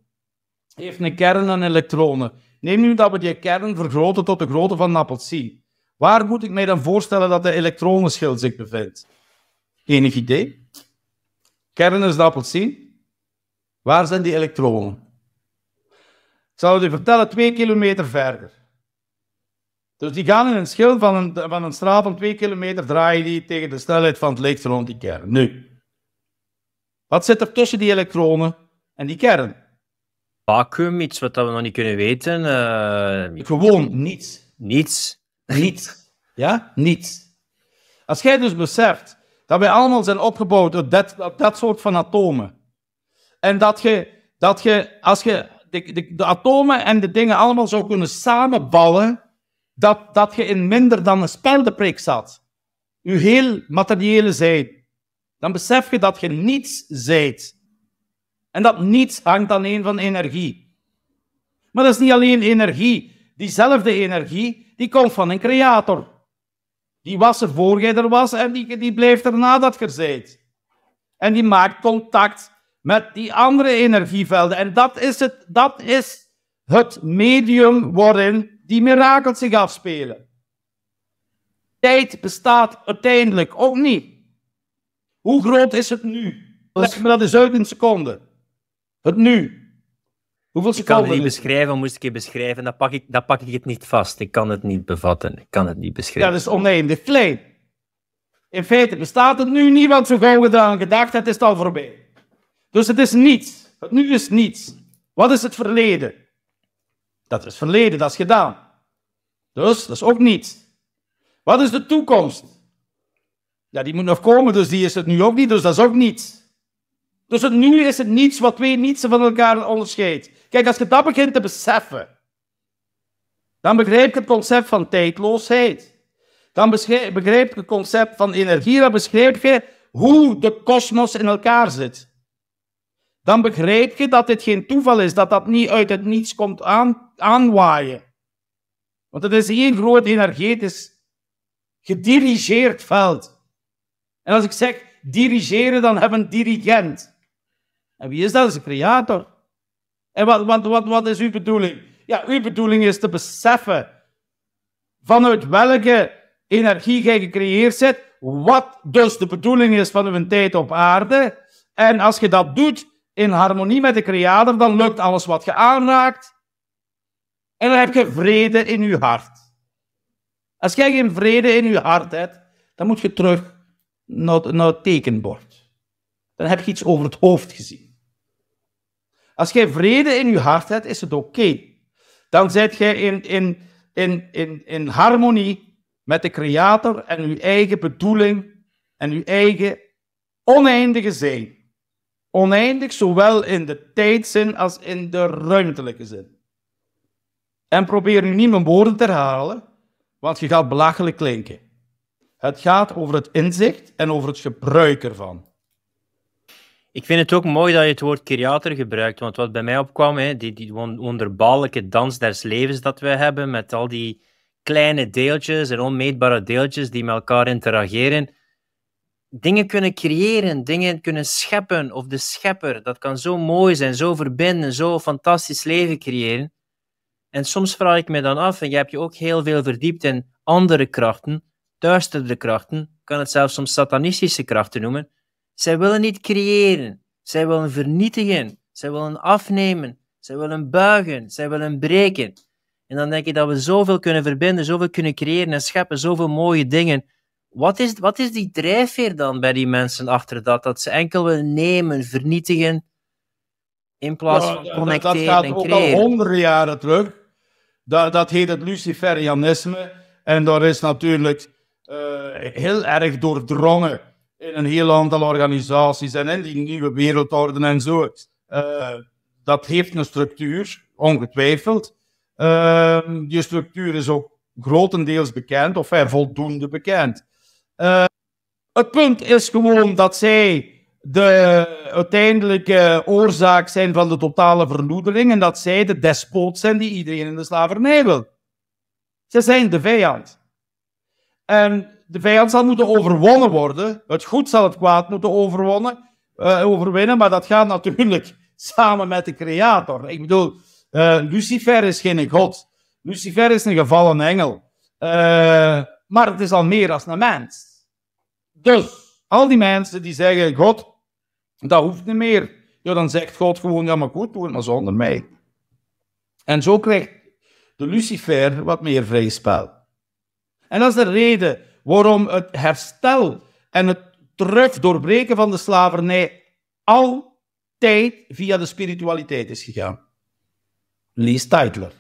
heeft een kern en elektronen. Neem nu dat we die kern vergroten tot de grootte van een Waar moet ik mij dan voorstellen dat de elektronenschil zich bevindt? Enig idee? Kern is de appelsien. Waar zijn die elektronen? Ik zal het u vertellen, twee kilometer verder. Dus die gaan in een schil van een, van een straal van 2 kilometer draaien die tegen de snelheid van het licht rond die kern. Nu, wat zit er tussen die elektronen en die kern? Vacuum, iets wat we nog niet kunnen weten. Eh, Gewoon niets. Niets. Niets. Ja, niets. Als jij dus beseft dat wij allemaal zijn opgebouwd uit dat, dat soort van atomen. En dat je, dat je als je de, de, de, atomen en de dingen allemaal zou kunnen samenballen dat, dat je in minder dan een speldepreek zat. Je heel materiële zijn. Dan besef je dat je niets zijt. En dat niets hangt aan alleen van energie. Maar dat is niet alleen energie. Diezelfde energie, die komt van een creator. Die was er voor jij er was en die, die blijft er nadat je En die maakt contact met die andere energievelden. En dat is het, dat is het medium waarin die mirakels zich afspelen. Tijd bestaat uiteindelijk ook niet. Hoe groot is het nu? Leg me dat eens uit in seconden. Het nu. Hoeveel ik kan het niet beschrijven, moest ik je beschrijven. Dan pak ik, dan pak ik het niet vast. Ik kan het niet bevatten. Ik kan het niet beschrijven. Dat is oneindig klein. In feite bestaat het nu niet, want zo gauw we eraan gedacht het is al voorbij. Dus het is niets. Het nu is niets. Wat is het verleden? Dat is verleden, dat is gedaan. Dus dat is ook niets. Wat is de toekomst? Ja, die moet nog komen, dus die is het nu ook niet, dus dat is ook niet. Dus het nu is het niets wat twee nietsen van elkaar onderscheidt. Kijk, als je dat begint te beseffen, dan begrijp je het concept van tijdloosheid. Dan begrijp je het concept van energie, dan begrijp je hoe de kosmos in elkaar zit. Dan begrijp je dat dit geen toeval is, dat dat niet uit het niets komt aan, aanwaaien. Want het is één groot energetisch gedirigeerd veld. En als ik zeg dirigeren, dan hebben we een dirigent. En wie is dat? Dat is de creator. En wat, wat, wat, is uw bedoeling? Ja, uw bedoeling is te beseffen vanuit welke energie jij gecreëerd zit, wat dus de bedoeling is van uw tijd op aarde. En als je dat doet in harmonie met de creator, dan lukt alles wat je aanraakt. En dan heb je vrede in je hart. Als jij geen vrede in je hart hebt, dan moet je terug naar, naar het tekenbord. Dan heb je iets over het hoofd gezien. Als jij vrede in je hart hebt, is het oké. Dan zit jij in, in, in, in, in harmonie met de creator en je eigen bedoeling en je eigen oneindige zijn. Oneindig zowel in de tijdzin als in de ruimtelijke zin. En probeer nu niet mijn woorden te herhalen, want je gaat belachelijk klinken. Het gaat over het inzicht en over het gebruik ervan. Ik vind het ook mooi dat je het woord creator gebruikt, want wat bij mij opkwam, hè, die, die wonderbaarlijke dans des levens dat we hebben, met al die kleine deeltjes en onmeetbare deeltjes die met elkaar interageren. Dingen kunnen creëren, dingen kunnen scheppen, of de schepper, dat kan zo mooi zijn, zo verbinden, zo fantastisch leven creëren. En soms vraag ik me dan af, en je hebt je ook heel veel verdiept in andere krachten, duisterde krachten, kan het zelfs soms satanistische krachten noemen. Zij willen niet creëren, zij willen vernietigen, zij willen afnemen, zij willen buigen, zij willen breken. En dan denk je dat we zoveel kunnen verbinden, zoveel kunnen creëren en scheppen, zoveel mooie dingen. Wat is, wat is die drijfveer dan bij die mensen achter dat? Dat ze enkel willen nemen, vernietigen, in plaats van connecteren en creëren. Dat gaat ook al honderden jaren terug. Dat, dat heet het Luciferianisme. En daar is natuurlijk eh, heel erg doordrongen in een heel aantal organisaties en in die nieuwe wereldorden en zo. Eh, dat heeft een structuur, ongetwijfeld. Ehm, die structuur is ook grotendeels bekend, of voldoende bekend. Eh, het punt is gewoon dat zij de uiteindelijke oorzaak zijn van de totale vernoedeling, en dat zij de despoot zijn die iedereen in de slavernij wil. Ze zijn de vijand. En de vijand zal moeten overwonnen worden. Het goed zal het kwaad moeten overwonnen, eh, overwinnen, maar dat gaat natuurlijk samen met de creator. Ik bedoel, eh, Lucifer is geen god. Lucifer is een gevallen engel. Eh, maar het is al meer als een mens. Dus, al die mensen die zeggen, God, dat hoeft niet meer. Ja, dan zegt God gewoon, ja maar goed, maar zonder mij. En zo krijgt de Lucifer wat meer vrij spel. En dat is de reden waarom het herstel en het terug doorbreken van de slavernij altijd via de spiritualiteit is gegaan. Lees Tytler.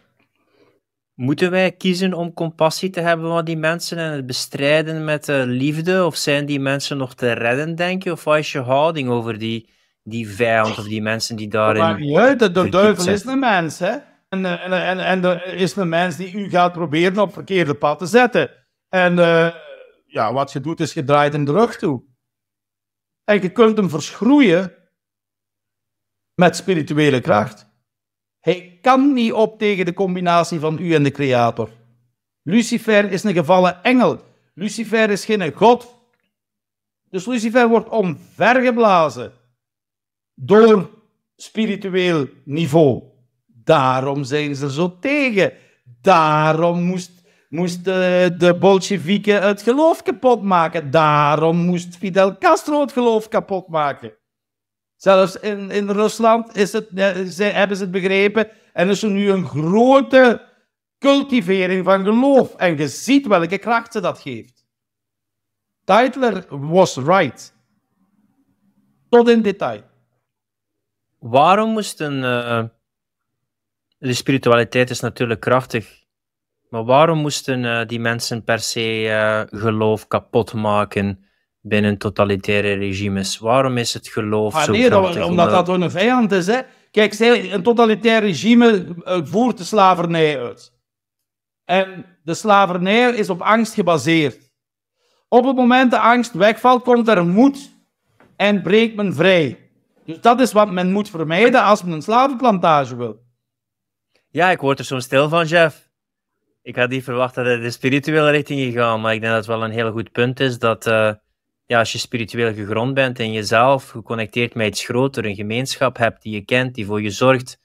Moeten wij kiezen om compassie te hebben van die mensen en het bestrijden met eh, liefde? Of zijn die mensen nog te redden, denk je? Of wat is je houding over die, die vijand of die mensen die daarin. Maar niet de, duivel is een mens, hè? Eh, en, en, en, er is een mens die u gaat proberen op het verkeerde pad te zetten. En eh, ja, wat je doet is je draait hem de rug toe. En je kunt hem verschroeien met spirituele kracht. Hij kan niet op tegen de combinatie van u en de Creator. Lucifer is een gevallen engel. Lucifer is geen God. Dus Lucifer wordt omvergeblazen door spiritueel niveau. Daarom zijn ze zo tegen. Daarom moest, moest eh, de, de het geloof kapot maken. Daarom moest Fidel Castro het geloof kapot maken. Zelfs in, in Rusland is het, ze, hebben ze het begrepen. En is er nu een grote cultivering van geloof. En je ziet welke krachten dat geeft. Titler was right. Tot in detail. Waarom moesten. Eh, de spiritualiteit is natuurlijk krachtig. Maar waarom moesten eh, die mensen per se eh, geloof kapot maken? binnen totalitaire regimes? Waarom is het geloof ah, zo nee, dat, Omdat dat een vijand is. Hè? Kijk, een totalitair regime eh, voert de slavernij uit. En de slavernij is op angst gebaseerd. Op het moment dat angst wegvalt, komt er moed en breekt men vrij. Dus dat is wat men moet vermijden als men een slavenplantage wil. Ja, ik word er zo'n stil van, Jeff. Ik had niet verwacht dat het de spirituele richting ging gaan, maar ik denk dat het wel een heel goed punt is dat... Eh, ja, als je spiritueel gegrond bent en jezelf geconnecteerd met iets groter, een gemeenschap hebt die je kent, die voor je zorgt,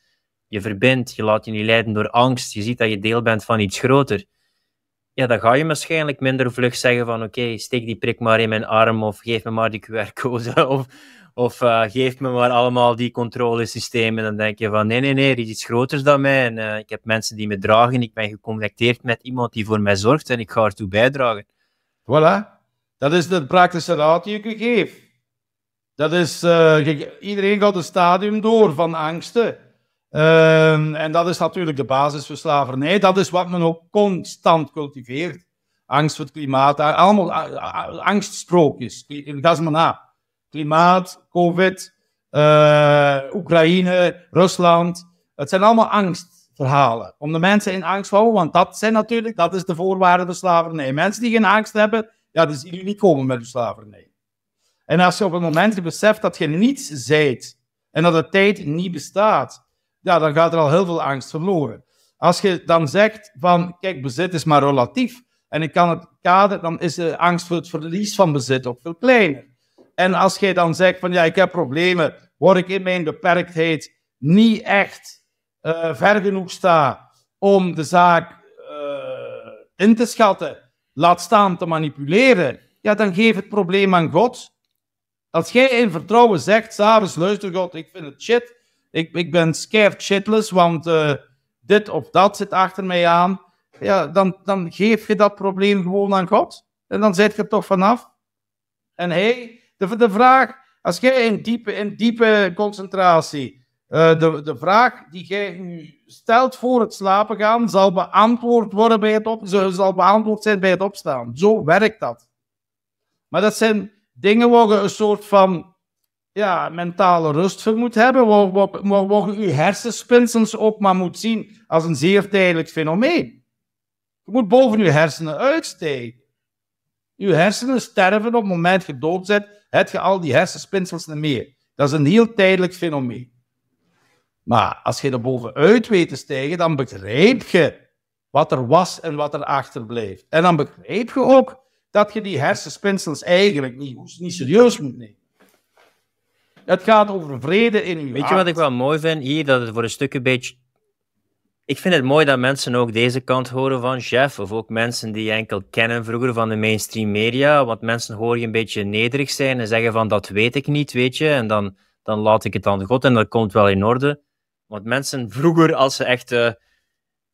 je verbindt, je laat je niet leiden door angst, je ziet dat je deel bent van iets groter, ja, dan ga je waarschijnlijk minder vlug zeggen van oké, steek die prik maar in mijn arm of geef me maar die QR-code of, of eh, geef me maar allemaal die controlesystemen. Dan denk je van nee, nee, nee, er is iets groters dan mij en eh, ik heb mensen die me dragen, ik ben geconnecteerd met iemand die voor mij zorgt en ik ga ertoe bijdragen. Voilà, dat is de praktische raad die ik u geef. Dat is, eh, iedereen gaat een stadium door van angsten. Ehm, en dat is natuurlijk de basis voor slavernij. Dat is wat men ook constant cultiveert. Angst voor het klimaat, allemaal angstsprookjes. Dat is maar na. Klimaat, COVID, eh, Oekraïne, Rusland. Het zijn allemaal angstverhalen. Om de mensen in angst te houden, want dat zijn natuurlijk, dat is de voorwaarde van slavernij. Mensen die geen angst hebben, ja, dus jullie niet komen met uw slavernij. En als je op het moment beseft dat je niets zijt en dat de tijd niet bestaat, ja, dan gaat er al heel veel angst verloren. Als je dan zegt van, kijk, bezit is maar relatief en ik kan het kader, dan is de angst voor het verlies van bezit ook veel kleiner. En als je dan zegt van, ja, ik heb problemen, word ik in mijn beperktheid niet echt eh, ver genoeg sta om de zaak eh, in te schatten, laat staan te manipuleren, ja, dan geef het probleem aan God. Als jij in vertrouwen zegt, s'avonds luister God, ik vind het shit, ik, ik ben scared shitless, want eh, dit of dat zit achter mij aan, ja, dan, dan geef je dat probleem gewoon aan God. En dan zet je er toch vanaf. En hij, hey, de, de vraag, als jij in diepe, in diepe concentratie eh, de, de vraag die jij nu stelt voor het slapen gaan, zal beantwoord, worden bij het op, zal beantwoord zijn bij het opstaan. Zo werkt dat. Maar dat zijn dingen waar je een soort van ja, mentale rust voor moet hebben, waar, waar, waar je je hersenspinsels ook maar moet zien als een zeer tijdelijk fenomeen. Je moet boven je hersenen uitsteken. Je hersenen sterven op het moment dat je dood bent, heb je al die hersenspinsels niet meer. Dat is een heel tijdelijk fenomeen. Maar als je er bovenuit weet te stijgen, dan begrijp je wat er was en wat er achterbleef. En dan begrijp je ook dat je die hersenspinsels eigenlijk niet, niet serieus moet nemen. Het gaat over vrede in je Weet je wat ik wel mooi vind hier? Dat het voor een stuk een beetje... Ik vind het mooi dat mensen ook deze kant horen van Jeff, of ook mensen die je enkel kennen vroeger van de mainstream media, want mensen hoor je een beetje nederig zijn en zeggen van dat weet ik niet, weet je, en dan, dan laat ik het aan God en dat komt wel in orde. Want mensen vroeger, als ze echt eh,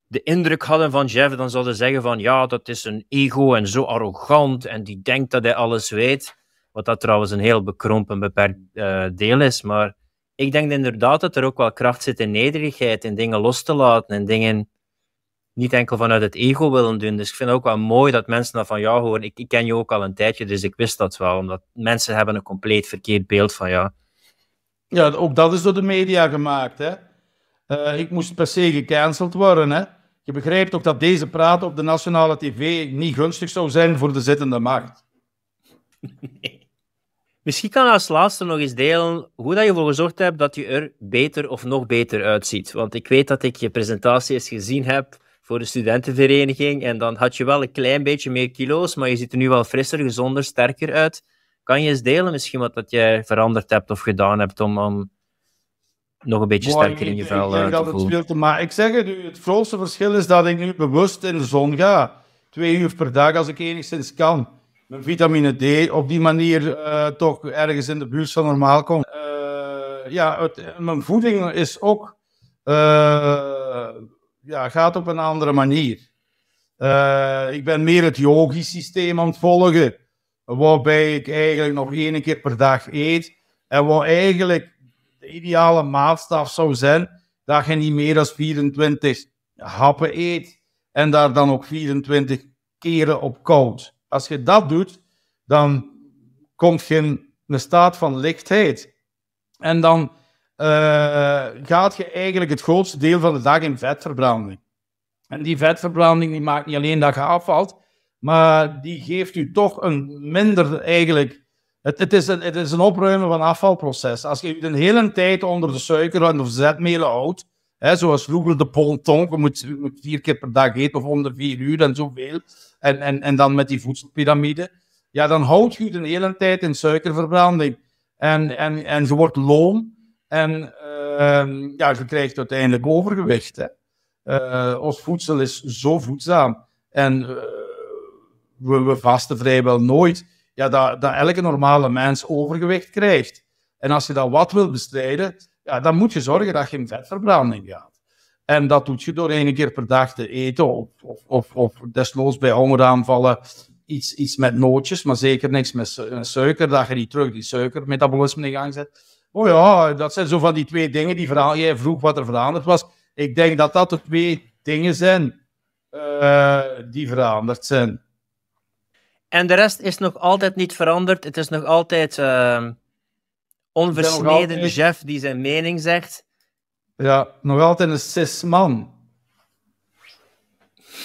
de indruk hadden van Jeff, dan zouden zeggen van ja, dat is een ego en zo arrogant en die denkt dat hij alles weet. Wat dat trouwens een heel bekrompen, beperkt eh, deel is. Maar ik denk inderdaad dat er ook wel kracht zit in nederigheid, in dingen los te laten en dingen niet enkel vanuit het ego willen doen. Dus ik vind het ook wel mooi dat mensen dat van jou horen. Ik, ik ken je ook al een tijdje, dus ik wist dat wel. Omdat mensen hebben een compleet verkeerd beeld van jou. Ja, ook dat is door de media gemaakt, hè? Eh, ik moest per se gecanceld worden. Hè? Je begrijpt ook dat deze praten op de nationale tv niet gunstig zou zijn voor de zittende macht. Misschien kan als laatste nog eens delen hoe dat je ervoor gezorgd hebt dat je er beter of nog beter uitziet. Want ik weet dat ik je presentatie eens gezien heb voor de studentenvereniging en dan had je wel een klein beetje meer kilo's, maar je ziet er nu wel frisser, gezonder, sterker uit. Kan je eens delen misschien wat dat jij veranderd hebt of gedaan hebt om, om nog een beetje sterker in je vel eh, Maar ik zeg het u, het grootste verschil is dat ik nu bewust in de zon ga. Twee uur per dag, als ik enigszins kan. Mijn vitamine D op die manier eh, toch ergens in de buurt van normaal komt. Eh, ja, mijn voeding is ook, ja, gaat op een andere manier. ik ben meer het yogisch systeem aan het volgen, waarbij ik eigenlijk nog één keer per dag eet. En wat eigenlijk de ideale maatstaf zou zijn dat je niet meer dan 24 happen eet en daar dan ook 24 keren op koud. Als je dat doet, dan komt je in een staat van lichtheid. En dan eh, gaat je eigenlijk het grootste deel van de dag in vetverbranding. En die vetverbranding die maakt niet alleen dat je afvalt, maar die geeft u toch een minder eigenlijk het, het, is een, het is een opruimen van afvalproces. Als je de hele tijd onder de suiker- en of zetmelen houdt, hè, zoals vroeger de ponton, je moet, je vier keer per dag eten of onder vier uur en zoveel, en, en, en dan met die voedselpiramide, ja, dan houdt je de hele tijd in suikerverbranding. En, en, en je wordt loom en ehm, ja, je krijgt uiteindelijk overgewicht. Hè. Eh, ons voedsel is zo voedzaam en eh, we, we vasten vrijwel nooit ja, dat, dat elke normale mens overgewicht krijgt. En als je dat wat wil bestrijden, ja, dan moet je zorgen dat je in vetverbranding gaat. En dat doet je door één keer per dag te eten, of, of, of, of desnoods bij hongeraanvallen iets, iets met nootjes, maar zeker niks met suiker, dat je die terug die suikermetabolisme in gang zet. Oh ja, dat zijn zo van die twee dingen die verhaal, jij vroeg wat er veranderd was. Ik denk dat dat de twee dingen zijn eh, die veranderd zijn. En de rest is nog altijd niet veranderd. Het is nog altijd uh, onversneden Jeff die zijn mening zegt. Ja, nog altijd een cis man.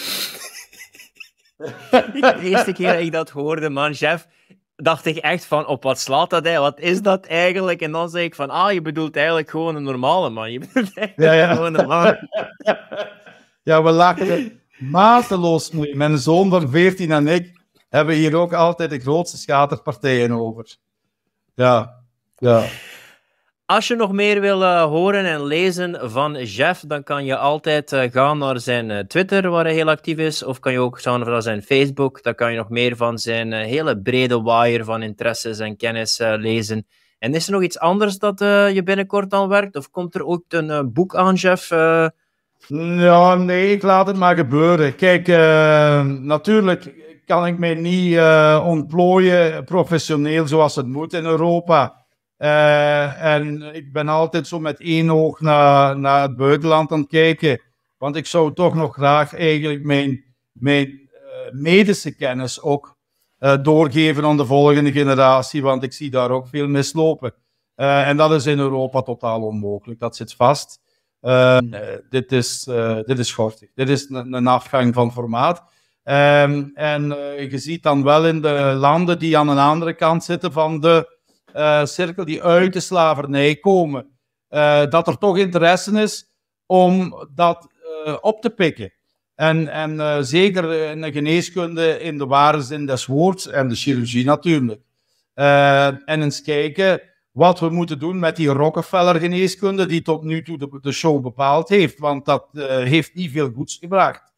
de eerste keer dat ik dat hoorde, man, Jeff, dacht ik echt van, op wat slaat dat hij? Wat is dat eigenlijk? En dan zei ik van, ah, je bedoelt eigenlijk gewoon een normale man. ja, ja. gewoon een man. ja, we lachen mateloos moe. Mijn zoon van 14 en ik hebben hier ook altijd de grootste schaterpartijen over. Ja, ja. Als je nog meer wil eh, horen en lezen van Jeff, dan kan je altijd eh, gaan naar zijn eh, Twitter, waar hij heel actief is. Of kan je ook gaan naar zijn Facebook. Daar kan je nog meer van zijn hele brede waaier van interesses en kennis lezen. En is er nog iets anders dat je binnenkort aan werkt? Of komt er ook een boek aan, Jeff? Ja, nee, ik laat het maar gebeuren. Kijk, natuurlijk kan ik mij niet eh, ontplooien professioneel zoals het moet in Europa. Eh, en ik ben altijd zo met één oog naar, naar het buitenland aan het kijken. Want ik zou toch nog graag eigenlijk mijn, mijn eh, medische kennis ook doorgeven aan de volgende generatie. Want ik zie daar ook veel mislopen. en dat is in Europa totaal onmogelijk. Dat zit vast. dit, is, uh, dit is schortig. Dit is een, een afgang van formaat. Ehm, en eh, je ziet dan wel in de landen die aan de andere kant zitten van de eh, cirkel, die uit de slavernij komen, eh, dat er toch interesse is om dat op te pikken. En, en zeker in de geneeskunde in de ware zin des woords en de chirurgie natuurlijk. en eens kijken wat we moeten doen met die Rockefeller-geneeskunde die tot nu toe de, de show bepaald heeft, want dat heeft niet veel goeds gebracht.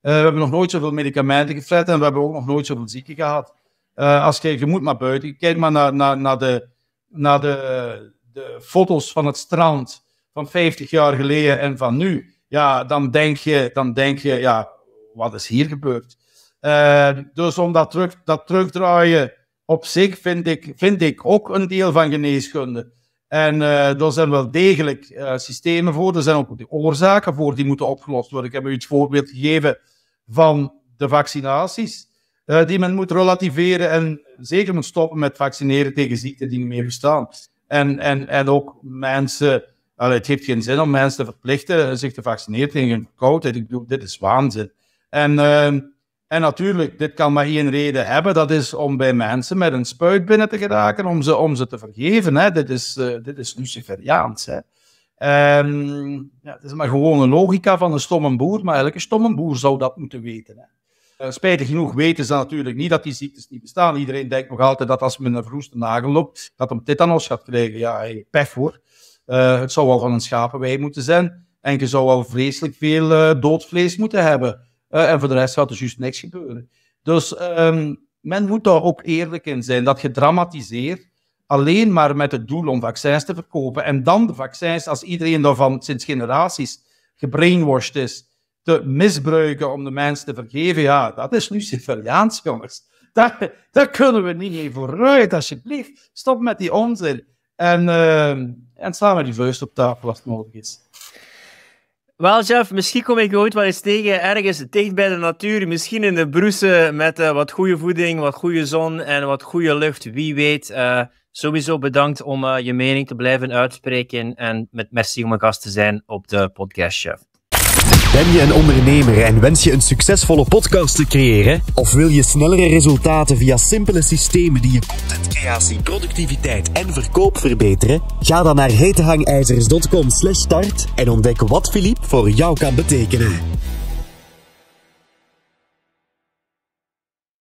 Eh, we hebben nog nooit zoveel medicamenten gefret en we hebben ook nog nooit zoveel zieken gehad. Eh, als je, je moet maar buiten, kijk maar naar, naar, naar, de, naar de, de foto's van het strand van 50 jaar geleden en van nu. Ja, dan denk je, dan denk je ja, wat is hier gebeurd? Eh, dus om dat, terug, dat terugdraaien op zich vind ik, vind ik ook een deel van geneeskunde. En uh, eh, daar zijn wel degelijk eh, systemen voor. Er zijn ook de oorzaken voor die moeten opgelost worden. Ik heb u het voorbeeld gegeven van de vaccinaties, eh, die men moet relativeren en zeker moet stoppen met vaccineren tegen ziekten die niet meer bestaan. En, en, en ook mensen, het heeft geen zin om mensen te verplichten zich te vaccineren tegen een koudheid. Ik bedoel, dit is waanzin. En ehm, en natuurlijk, dit kan maar één reden hebben. Dat is om bij mensen met een spuit binnen te geraken, om ze, om ze te vergeven. Hè. Dit is, eh, dit is Luciferiaans. Hè. Ehm, ja, het is maar gewoon een logica van een stomme boer, maar elke stomme boer zou dat moeten weten. Hè. Eh, spijtig genoeg weten ze natuurlijk niet dat die ziektes niet bestaan. Iedereen denkt nog altijd dat als men een vroeste nagel loopt, dat hem tetanos gaat krijgen. Ja, hey, pef hoor. Eh, het zou wel van een schapenwei moeten zijn. En je zou wel vreselijk veel doodvlees moeten hebben. Eh, en voor de rest gaat er juist niks gebeuren. Dus ehm, men moet daar ook eerlijk in zijn. Dat dramatiseert alleen maar met het doel om vaccins te verkopen. En dan de vaccins, als iedereen daarvan sinds generaties gebrainwashed is, te misbruiken om de mensen te vergeven. Ja, dat is Luciferiaans, jongens. Daar, kunnen we niet mee vooruit, alsjeblieft. Stop met die onzin. En, uh, en die vuist op tafel als het nodig is. Wel, chef, misschien kom ik ooit wel eens tegen ergens dicht bij de natuur. Misschien in de broesen met eh, wat goede voeding, wat goede zon en wat goede lucht. Wie weet. Eh, sowieso bedankt om eh, je mening te blijven uitspreken. En met merci om een gast te zijn op de podcast, chef. Ben je een ondernemer en wens je een succesvolle podcast te creëren? Of wil je snellere resultaten via simpele systemen die je contentcreatie, productiviteit en verkoop verbeteren? Ga dan naar hetehangijzers.com slash start en ontdek wat Philippe voor jou kan betekenen.